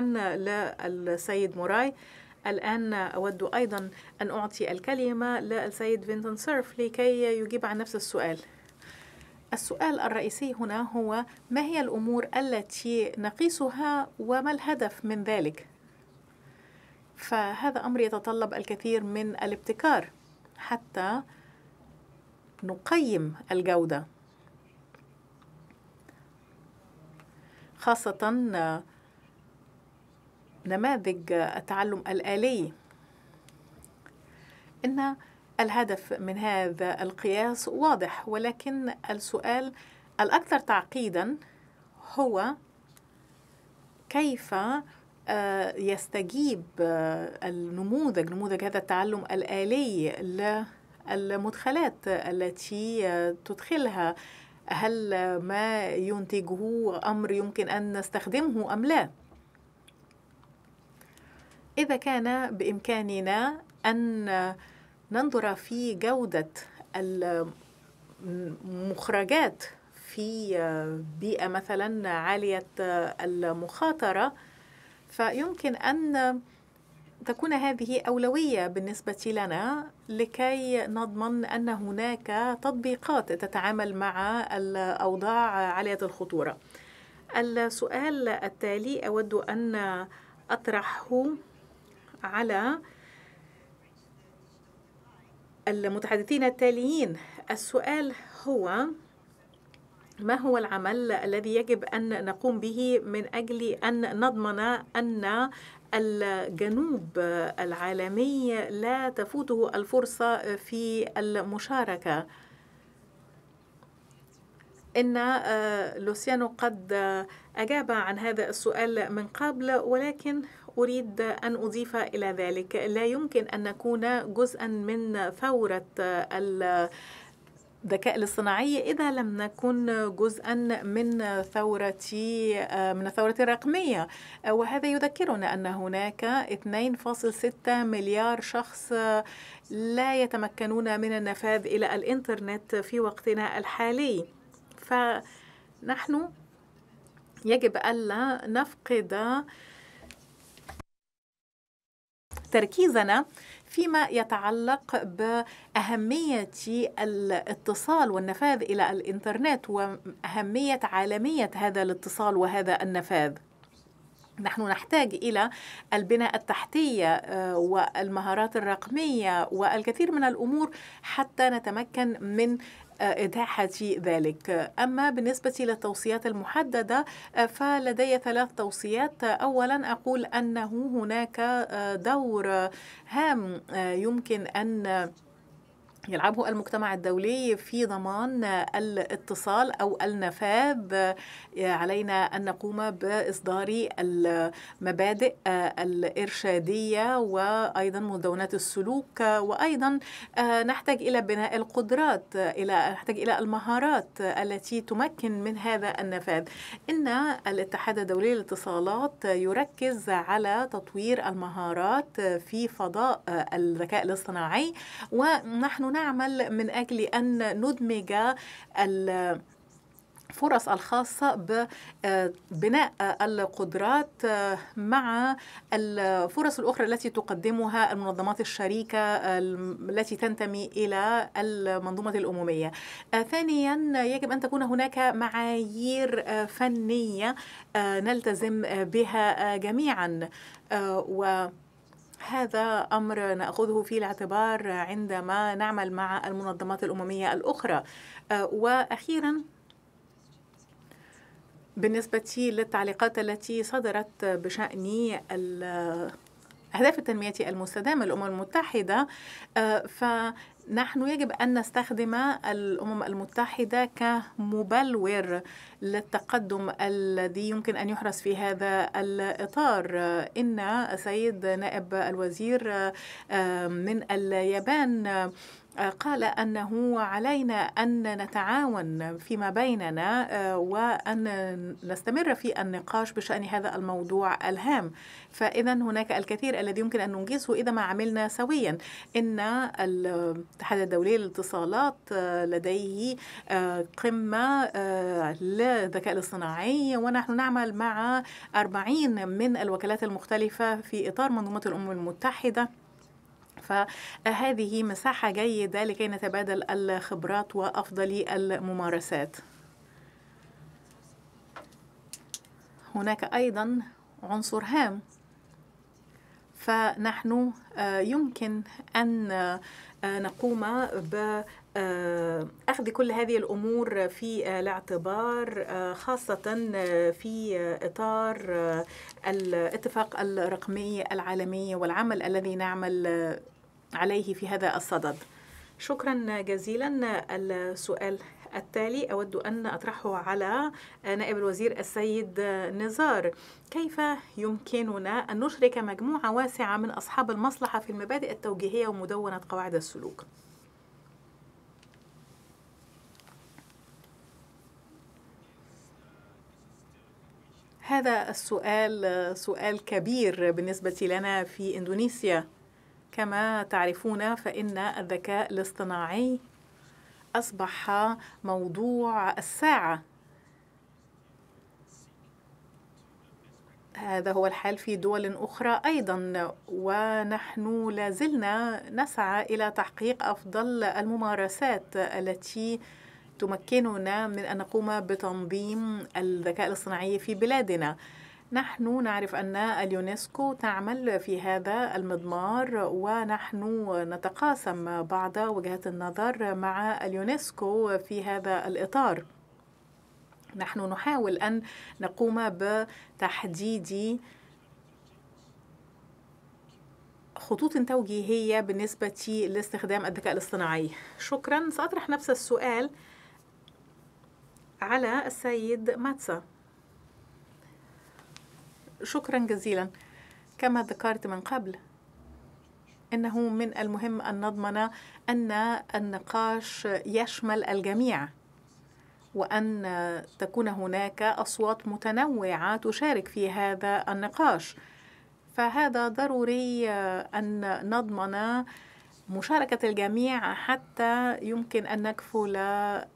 للسيد موراي الآن أود أيضا أن أعطي الكلمة للسيد فينتون سيرف لكي يجيب عن نفس السؤال السؤال الرئيسي هنا هو ما هي الأمور التي نقيسها وما الهدف من ذلك؟ فهذا أمر يتطلب الكثير من الابتكار حتى نقيم الجودة خاصة نماذج التعلم الآلي إن الهدف من هذا القياس واضح ولكن السؤال الأكثر تعقيدا هو كيف آه، يستجيب آه، النموذج نموذج هذا التعلم الآلي للمدخلات التي آه، تدخلها هل ما ينتجه أمر يمكن أن نستخدمه أم لا؟ إذا كان بإمكاننا أن ننظر في جودة المخرجات في بيئة مثلا عالية المخاطرة فيمكن أن تكون هذه أولوية بالنسبة لنا لكي نضمن أن هناك تطبيقات تتعامل مع الأوضاع عالية الخطورة. السؤال التالي أود أن أطرحه على المتحدثين التاليين السؤال هو ما هو العمل الذي يجب أن نقوم به من أجل أن نضمن أن الجنوب العالمي لا تفوته الفرصة في المشاركة إن آه، لوسيانو قد أجاب عن هذا السؤال من قبل ولكن أريد أن أضيف إلى ذلك لا يمكن أن نكون جزءا من ثورة الذكاء الاصطناعي إذا لم نكن جزءا من ثورة آه، من الثورة الرقمية آه، وهذا يذكرنا أن هناك 2.6 مليار شخص آه، لا يتمكنون من النفاذ إلى الإنترنت في وقتنا الحالي فنحن يجب ألا نفقد تركيزنا فيما يتعلق بأهمية الاتصال والنفاذ إلى الإنترنت وأهمية عالمية هذا الاتصال وهذا النفاذ نحن نحتاج إلى البناء التحتية آه، والمهارات الرقمية والكثير من الأمور حتى نتمكن من إتاحة ذلك أما بالنسبة للتوصيات المحددة آه، فلدي ثلاث توصيات أولا أقول أنه هناك آه، دور هام آه، يمكن أن يلعبه المجتمع الدولي في ضمان الاتصال أو النفاذ آه، علينا أن نقوم بإصدار المبادئ آه، الإرشادية وأيضا مدونات السلوك آه، وأيضا نحتاج إلى بناء القدرات إلى نحتاج إلى المهارات التي تمكن من هذا النفاذ إن الاتحاد الدولي للاتصالات يركز على تطوير المهارات في فضاء الذكاء الاصطناعي ونحن نعمل من أجل أن ندمج ال الفرص الخاصة ببناء القدرات آه، مع الفرص الأخرى التي تقدمها المنظمات الشريكة آه، التي تنتمي إلى المنظومة الأممية آه، ثانيا يجب أن تكون هناك معايير فنية نلتزم بها جميعا و هذا امر ناخذه في الاعتبار عندما نعمل مع المنظمات الامميه الاخرى آه، واخيرا بالنسبه للتعليقات التي صدرت بشان أهداف التنمية المستدامة للأمم المتحدة آه، فنحن يجب أن نستخدم الأمم المتحدة كمبلور للتقدم الذي يمكن أن يحرص في هذا الإطار إن السيد نائب الوزير آه، من اليابان قال أنه علينا أن نتعاون فيما بيننا آه، وأن نستمر في النقاش بشأن هذا الموضوع الهام فإذا هناك الكثير الذي يمكن أن ننجزه إذا ما عملنا سويا إن الاتحاد الدولي للاتصالات آه، لديه آه، قمة للذكاء الاصطناعي ونحن نعمل مع 40 من الوكالات المختلفة في إطار منظومة الأمم المتحدة فهذه مساحة جيدة لكي نتبادل الخبرات وأفضل الممارسات هناك أيضا عنصر هام فنحن آه، يمكن أن آه، نقوم ب آه، أخذ كل هذه الأمور في الاعتبار خاصة في إطار الاتفاق الرقمي العالمي والعمل الذي نعمل عليه في هذا الصدد شكرا جزيلا السؤال التالي أود أن أطرحه على نائب الوزير السيد نزار كيف يمكننا أن نشرك مجموعة واسعة من أصحاب المصلحة في المبادئ التوجيهية ومدونة قواعد السلوك؟ هذا السؤال سؤال كبير بالنسبة لنا في إندونيسيا كما تعرفون فإن الذكاء الاصطناعي أصبح موضوع الساعة هذا هو الحال في دول أخرى أيضا ونحن لازلنا نسعى إلى تحقيق أفضل الممارسات التي تمكننا من أن نقوم بتنظيم الذكاء الاصطناعي في بلادنا نحن نعرف أن اليونسكو تعمل في هذا المضمار ونحن نتقاسم بعض وجهات النظر مع اليونسكو في هذا الإطار نحن نحاول أن نقوم بتحديد خطوط توجيهية بالنسبة لاستخدام الذكاء الاصطناعي شكرا سأطرح نفس السؤال على السيد ماتسا شكرا جزيلا كما ذكرت من قبل انه من المهم ان نضمن ان النقاش يشمل الجميع وان تكون هناك اصوات متنوعه تشارك في هذا النقاش فهذا ضروري ان نضمن مشاركة الجميع حتى يمكن أن نكفل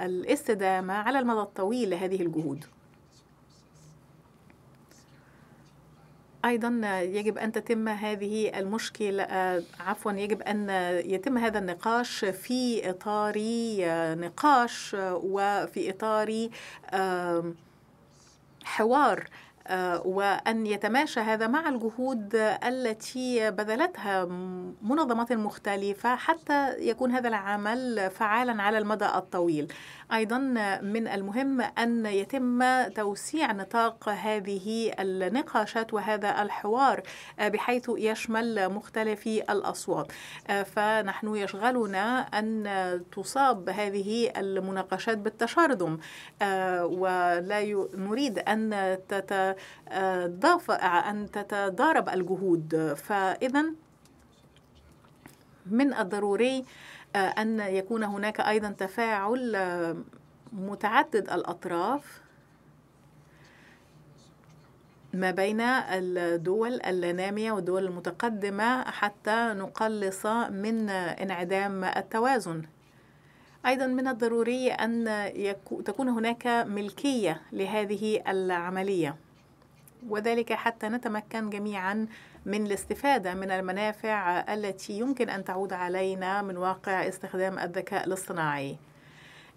الاستدامة على المدى الطويل لهذه الجهود ايضا يجب ان تتم هذه المشكله آه، عفوا يجب ان يتم هذا النقاش في اطار آه، نقاش آه، وفي اطار حوار وأن يتماشى هذا مع الجهود التي بذلتها منظمات مختلفة حتى يكون هذا العمل فعالا على المدى الطويل أيضا من المهم أن يتم توسيع نطاق هذه النقاشات وهذا الحوار بحيث يشمل مختلفي الأصوات فنحن يشغلنا أن تصاب هذه المناقشات بالتشرذم ولا نريد أن تتضافع أن تتضارب الجهود فإذا من الضروري أن يكون هناك أيضا تفاعل آه، متعدد الأطراف ما بين الدول اللانامية والدول المتقدمة حتى نقلص من انعدام التوازن أيضا من الضروري أن تكون هناك ملكية لهذه العملية وذلك حتى نتمكن جميعا من الاستفادة من المنافع التي يمكن أن تعود علينا من واقع استخدام الذكاء الاصطناعي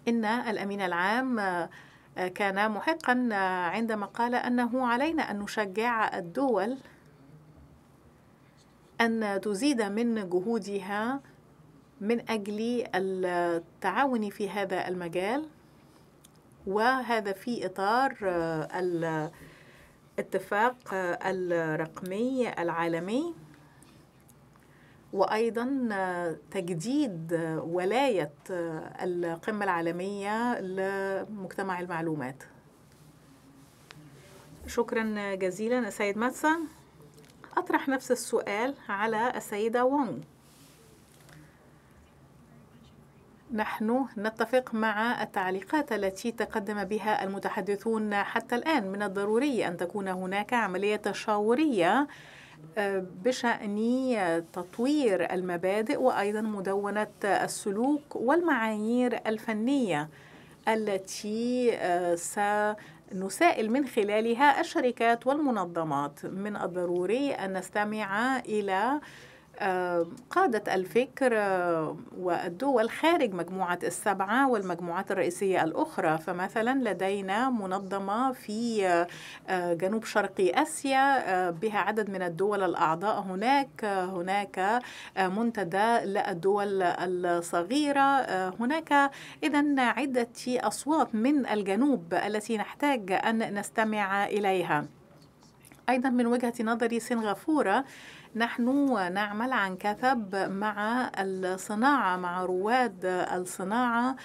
إن الأمين العام آه، كان محقا آه، عندما قال أنه علينا أن نشجع الدول أن تزيد من جهودها من أجل التعاون في هذا المجال وهذا في إطار آه، اتفاق آه، الرقمي العالمي وايضا آه، تجديد آه، ولايه القمه العالميه لمجتمع المعلومات شكرا جزيلا سيد ماتسا اطرح نفس السؤال على السيده وونغ نحن نتفق مع التعليقات التي تقدم بها المتحدثون حتى الآن من الضروري أن تكون هناك عملية تشاورية آه، بشأن تطوير المبادئ وأيضا مدونة السلوك والمعايير الفنية التي آه، سنسائل من خلالها الشركات والمنظمات من الضروري أن نستمع إلى آه، قادت الفكر آه، والدول خارج مجموعة السبعة والمجموعات الرئيسية الأخرى فمثلا لدينا منظمة في آه، جنوب شرقي آسيا بها عدد من الدول الأعضاء هناك هناك منتدى للدول الصغيرة هناك إذا عدة أصوات من الجنوب التي نحتاج أن نستمع إليها أيضا من وجهة نظري سنغافورة نحن نعمل عن كثب مع الصناعة مع رواد الصناعة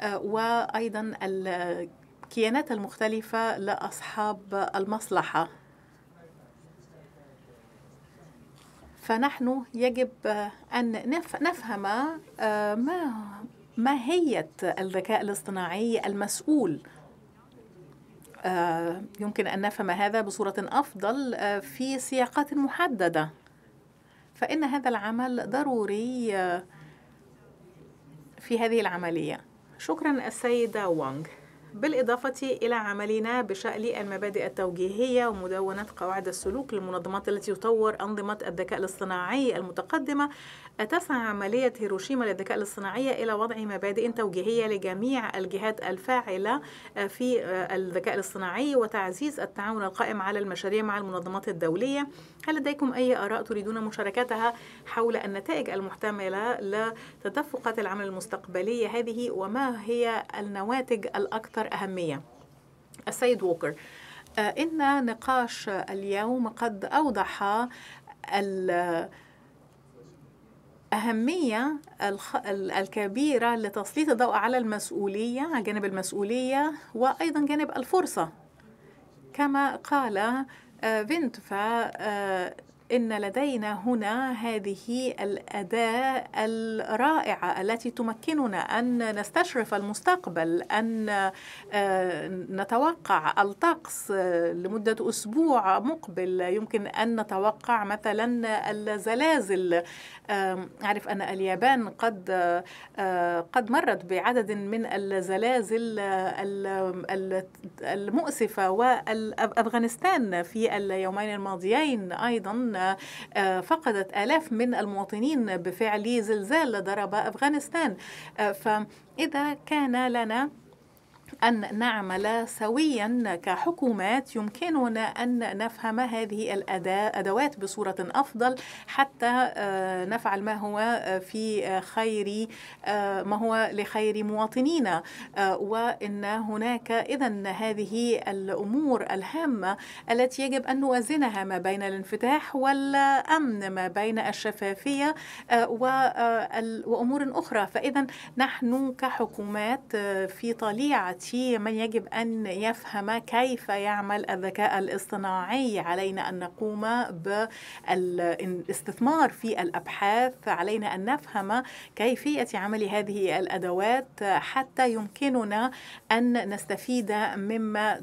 آه، وأيضا الكيانات المختلفة لأصحاب المصلحة فنحن يجب أن نفهم آه، ما ماهية الذكاء الاصطناعي المسؤول آه، يمكن أن نفهم هذا بصورة أفضل في سياقات محددة فإن هذا العمل ضروري آه، في هذه العملية شكرا السيدة وانغ بالإضافة إلى عملنا بشأن المبادئ التوجيهية ومدونة قواعد السلوك للمنظمات التي تطور أنظمة الذكاء الاصطناعي المتقدمة أتسعى عملية هيروشيما للذكاء الاصطناعي إلى وضع مبادئ توجيهية لجميع الجهات الفاعلة آه، في آه، الذكاء الاصطناعي وتعزيز التعاون القائم على المشاريع مع المنظمات الدولية هل لديكم أي آراء تريدون مشاركتها حول النتائج المحتملة لتدفقات العمل المستقبلية هذه وما هي النواتج الأكثر أهمية السيد ووكر آه، إن نقاش اليوم قد أوضح أهمية الكبيرة لتسليط الضوء على المسؤولية على جانب المسؤولية وأيضا جانب الفرصة كما قال آه، فينت إن لدينا هنا هذه الأداة الرائعة التي تمكننا أن نستشرف المستقبل أن آه، نتوقع الطقس آه، لمدة أسبوع مقبل يمكن أن نتوقع مثلا الزلازل آه، أعرف أن اليابان قد قد مرت بعدد من الزلازل المؤسفة وأفغانستان في اليومين الماضيين أيضا آه، فقدت آلاف من المواطنين بفعل زلزال ضرب أفغانستان آه، فإذا كان لنا أن نعمل سويا كحكومات يمكننا أن نفهم هذه الأدوات بصورة أفضل حتى آه، نفعل ما هو آه، في آه، خير ما هو لخير مواطنينا وإن هناك إذا هذه الأمور الهامة التي يجب أن نوازنها ما بين الانفتاح والأمن ما بين الشفافية وأمور أخرى فإذا نحن كحكومات في طليعة في من يجب أن يفهم كيف يعمل الذكاء الاصطناعي علينا أن نقوم بالاستثمار في الأبحاث علينا أن نفهم كيفية عمل هذه الأدوات حتى يمكننا أن نستفيد مما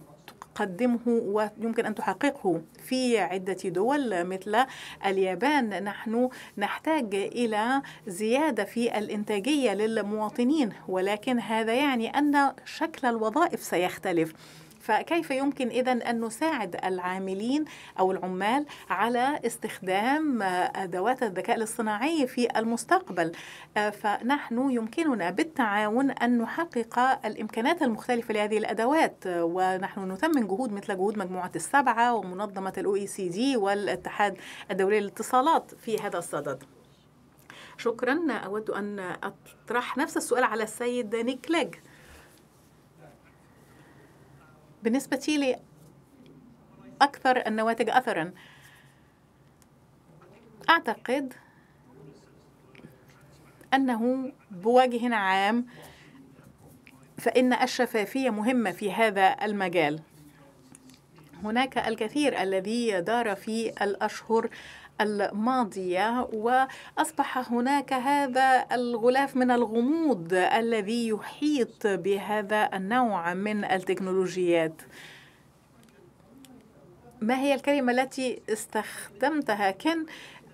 تقدمه ويمكن أن تحققه في عدة دول مثل اليابان نحن نحتاج إلى زيادة في الإنتاجية للمواطنين ولكن هذا يعني أن شكل الوظائف سيختلف فكيف يمكن إذا أن نساعد العاملين أو العمال على استخدام آه، أدوات الذكاء الاصطناعي في المستقبل آه، فنحن يمكننا بالتعاون أن نحقق الإمكانات المختلفة لهذه الأدوات آه، ونحن نثمن جهود مثل جهود مجموعة السبعة ومنظمة الأو إي سي دي والاتحاد الدولي للاتصالات في هذا الصدد شكرا أود أن أطرح نفس السؤال على السيد نيكلاج بالنسبة لي أكثر النواتج أثرا أعتقد أنه بوجه عام فإن الشفافية مهمة في هذا المجال هناك الكثير الذي دار في الأشهر الماضيه واصبح هناك هذا الغلاف من الغموض الذي يحيط بهذا النوع من التكنولوجيات ما هي الكلمه التي استخدمتها كان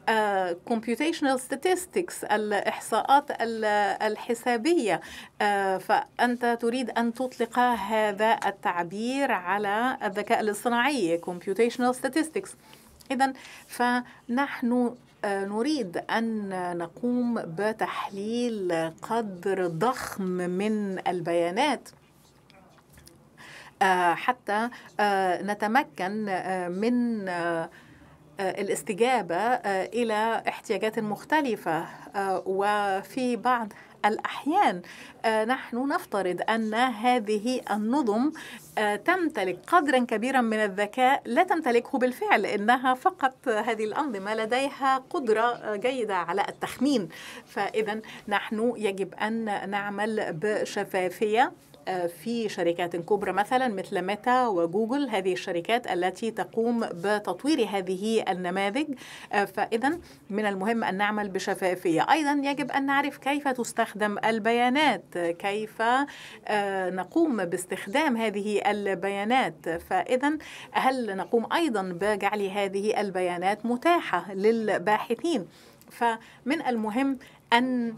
آه، computational statistics الإحصاءات الحسابية آه، فأنت تريد أن تطلق هذا التعبير على الذكاء الاصطناعي computational statistics واحدا فنحن آه، نريد أن نقوم بتحليل قدر ضخم من البيانات آه، حتى آه، نتمكن من الاستجابة إلى احتياجات مختلفة وفي بعض الأحيان آه، نحن نفترض أن هذه النظم آه، تمتلك قدرا كبيرا من الذكاء لا تمتلكه بالفعل إنها فقط هذه الأنظمة لديها قدرة آه، جيدة على التخمين فإذا نحن يجب أن نعمل بشفافية آه، في شركات كبرى مثلا مثل ميتا وجوجل هذه الشركات التي تقوم بتطوير هذه النماذج آه، فإذا من المهم أن نعمل بشفافية أيضا يجب أن نعرف كيف تستخدم البيانات كيف آه، نقوم باستخدام هذه البيانات فإذا هل نقوم أيضا بجعل هذه البيانات متاحة للباحثين فمن المهم أن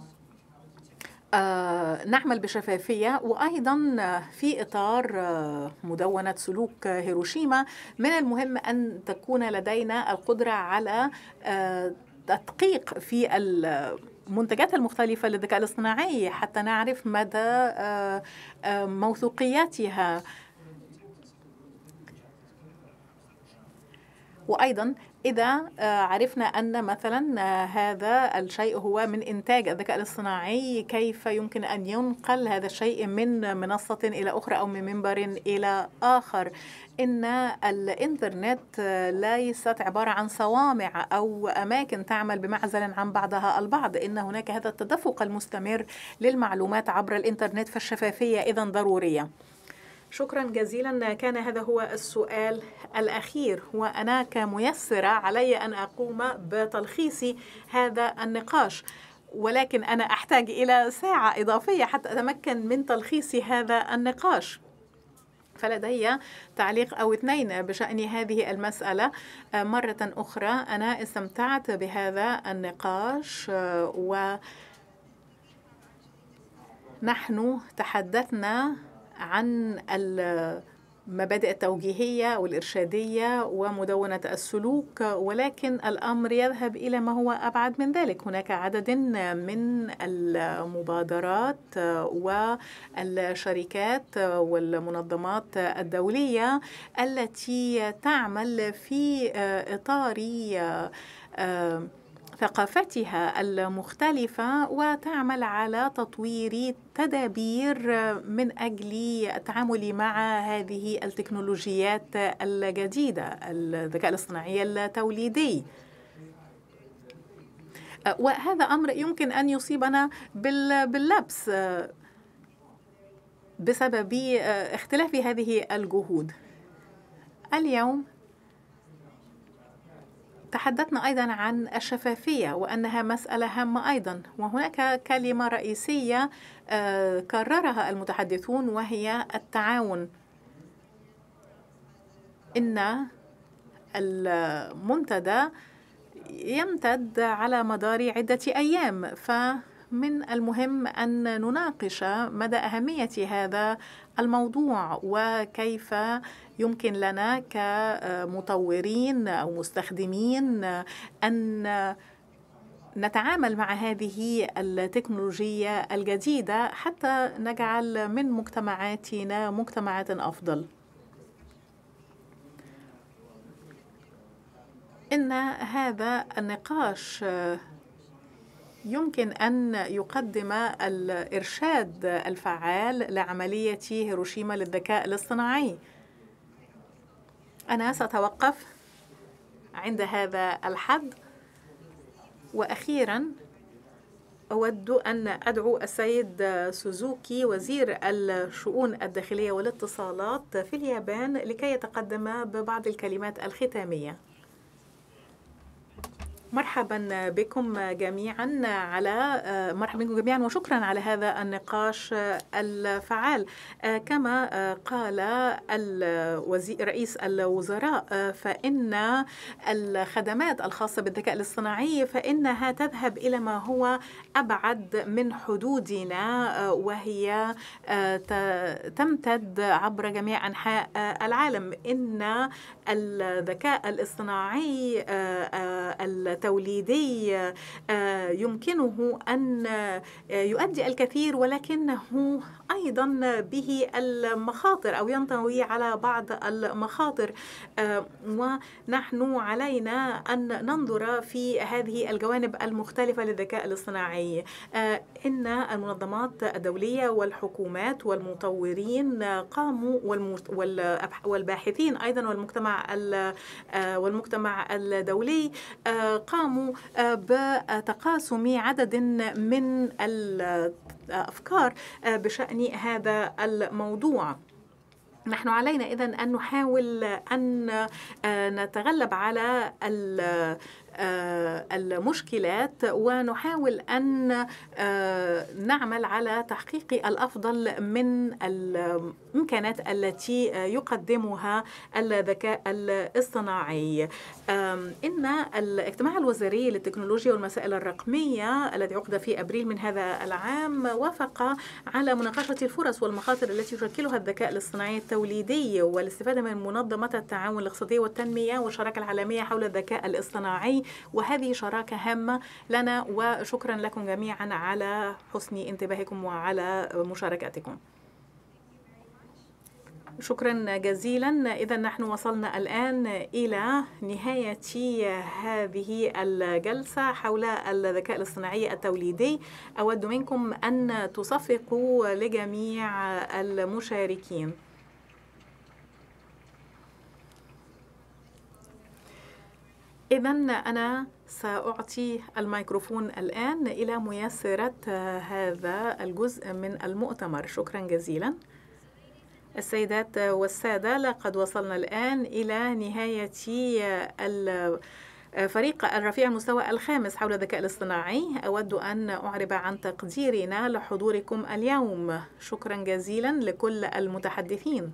آه، نعمل بشفافية وأيضا في إطار آه، مدونة سلوك هيروشيما من المهم أن تكون لدينا القدرة على آه، تدقيق في المنتجات المختلفة للذكاء الاصطناعي حتى نعرف مدى موثوقيتها وأيضا إذا آه، عرفنا أن مثلا آه، هذا الشيء هو من إنتاج الذكاء الاصطناعي كيف يمكن أن ينقل هذا الشيء من منصة إلى أخرى أو من منبر إلى آخر إن الإنترنت آه، ليست عبارة عن صوامع أو أماكن تعمل بمعزل عن بعضها البعض إن هناك هذا التدفق المستمر للمعلومات عبر الإنترنت فالشفافية إذا ضرورية شكرا جزيلا كان هذا هو السؤال الأخير وأنا كميسرة علي أن أقوم بتلخيص هذا النقاش ولكن أنا أحتاج إلى ساعة إضافية حتى أتمكن من تلخيص هذا النقاش فلدي تعليق أو اثنين بشأن هذه المسألة مرة أخرى أنا استمتعت بهذا النقاش ونحن تحدثنا عن المبادئ التوجيهية والإرشادية ومدونة السلوك ولكن الأمر يذهب إلى ما هو أبعد من ذلك هناك عدد من المبادرات والشركات والمنظمات الدولية التي تعمل في إطار ثقافتها المختلفة وتعمل على تطوير تدابير من أجل التعامل مع هذه التكنولوجيات الجديدة الذكاء الاصطناعي التوليدي وهذا أمر يمكن أن يصيبنا باللبس بسبب اختلاف هذه الجهود اليوم تحدثنا أيضا عن الشفافية وأنها مسألة هامة أيضا وهناك كلمة رئيسية آه، كررها المتحدثون وهي التعاون إن المنتدى يمتد على مدار عدة أيام فمن المهم أن نناقش مدى أهمية هذا الموضوع وكيف يمكن لنا كمطورين أو مستخدمين أن نتعامل مع هذه التكنولوجيا الجديدة حتى نجعل من مجتمعاتنا مجتمعات أفضل إن هذا النقاش يمكن أن يقدم الإرشاد الفعال لعملية هيروشيما للذكاء الاصطناعي أنا سأتوقف عند هذا الحد وأخيرا أود أن أدعو السيد سوزوكي وزير الشؤون الداخلية والاتصالات في اليابان لكي يتقدم ببعض الكلمات الختامية مرحبا بكم جميعا على آه، مرحبا بكم جميعا وشكرا على هذا النقاش آه، الفعال آه، كما قال الوزير رئيس الوزراء فإن الخدمات الخاصة بالذكاء الاصطناعي فإنها تذهب إلى ما هو أبعد من حدودنا وهي تمتد عبر جميع أنحاء العالم إن الذكاء الاصطناعي آه، آه، التوليدي آه، يمكنه ان يؤدي الكثير ولكنه أيضا به المخاطر أو ينطوي على بعض المخاطر آه، ونحن علينا أن ننظر في هذه الجوانب المختلفة للذكاء الاصطناعي آه، إن المنظمات الدولية والحكومات والمطورين قاموا والباحثين أيضا والمجتمع آه، والمجتمع الدولي قاموا بتقاسم عدد من أفكار آه، بشأن هذا الموضوع نحن علينا إذا أن نحاول أن آه، نتغلب على آه، المشكلات ونحاول أن نعمل على تحقيق الأفضل من الإمكانات التي يقدمها الذكاء الاصطناعي إن الاجتماع الوزاري للتكنولوجيا والمسائل الرقمية الذي عقد في أبريل من هذا العام وافق على مناقشة الفرص والمخاطر التي يشكلها الذكاء الاصطناعي التوليدي والاستفادة من منظمة التعاون الاقتصادي والتنمية والشراكة العالمية حول الذكاء الاصطناعي وهذه شراكة هامة لنا وشكرا لكم جميعا على حسن انتباهكم وعلى مشاركتكم شكرا جزيلا إذا نحن وصلنا الآن إلى نهاية هذه الجلسة حول الذكاء الاصطناعي التوليدي أود منكم أن تصفقوا لجميع المشاركين إذا أنا سأعطي الميكروفون الآن إلى ميسرة هذا الجزء من المؤتمر شكرا جزيلا السيدات والسادة لقد وصلنا الآن إلى نهاية فريق الرفيع المستوى الخامس حول الذكاء الاصطناعي أود أن أعرب عن تقديرنا لحضوركم اليوم شكرا جزيلا لكل المتحدثين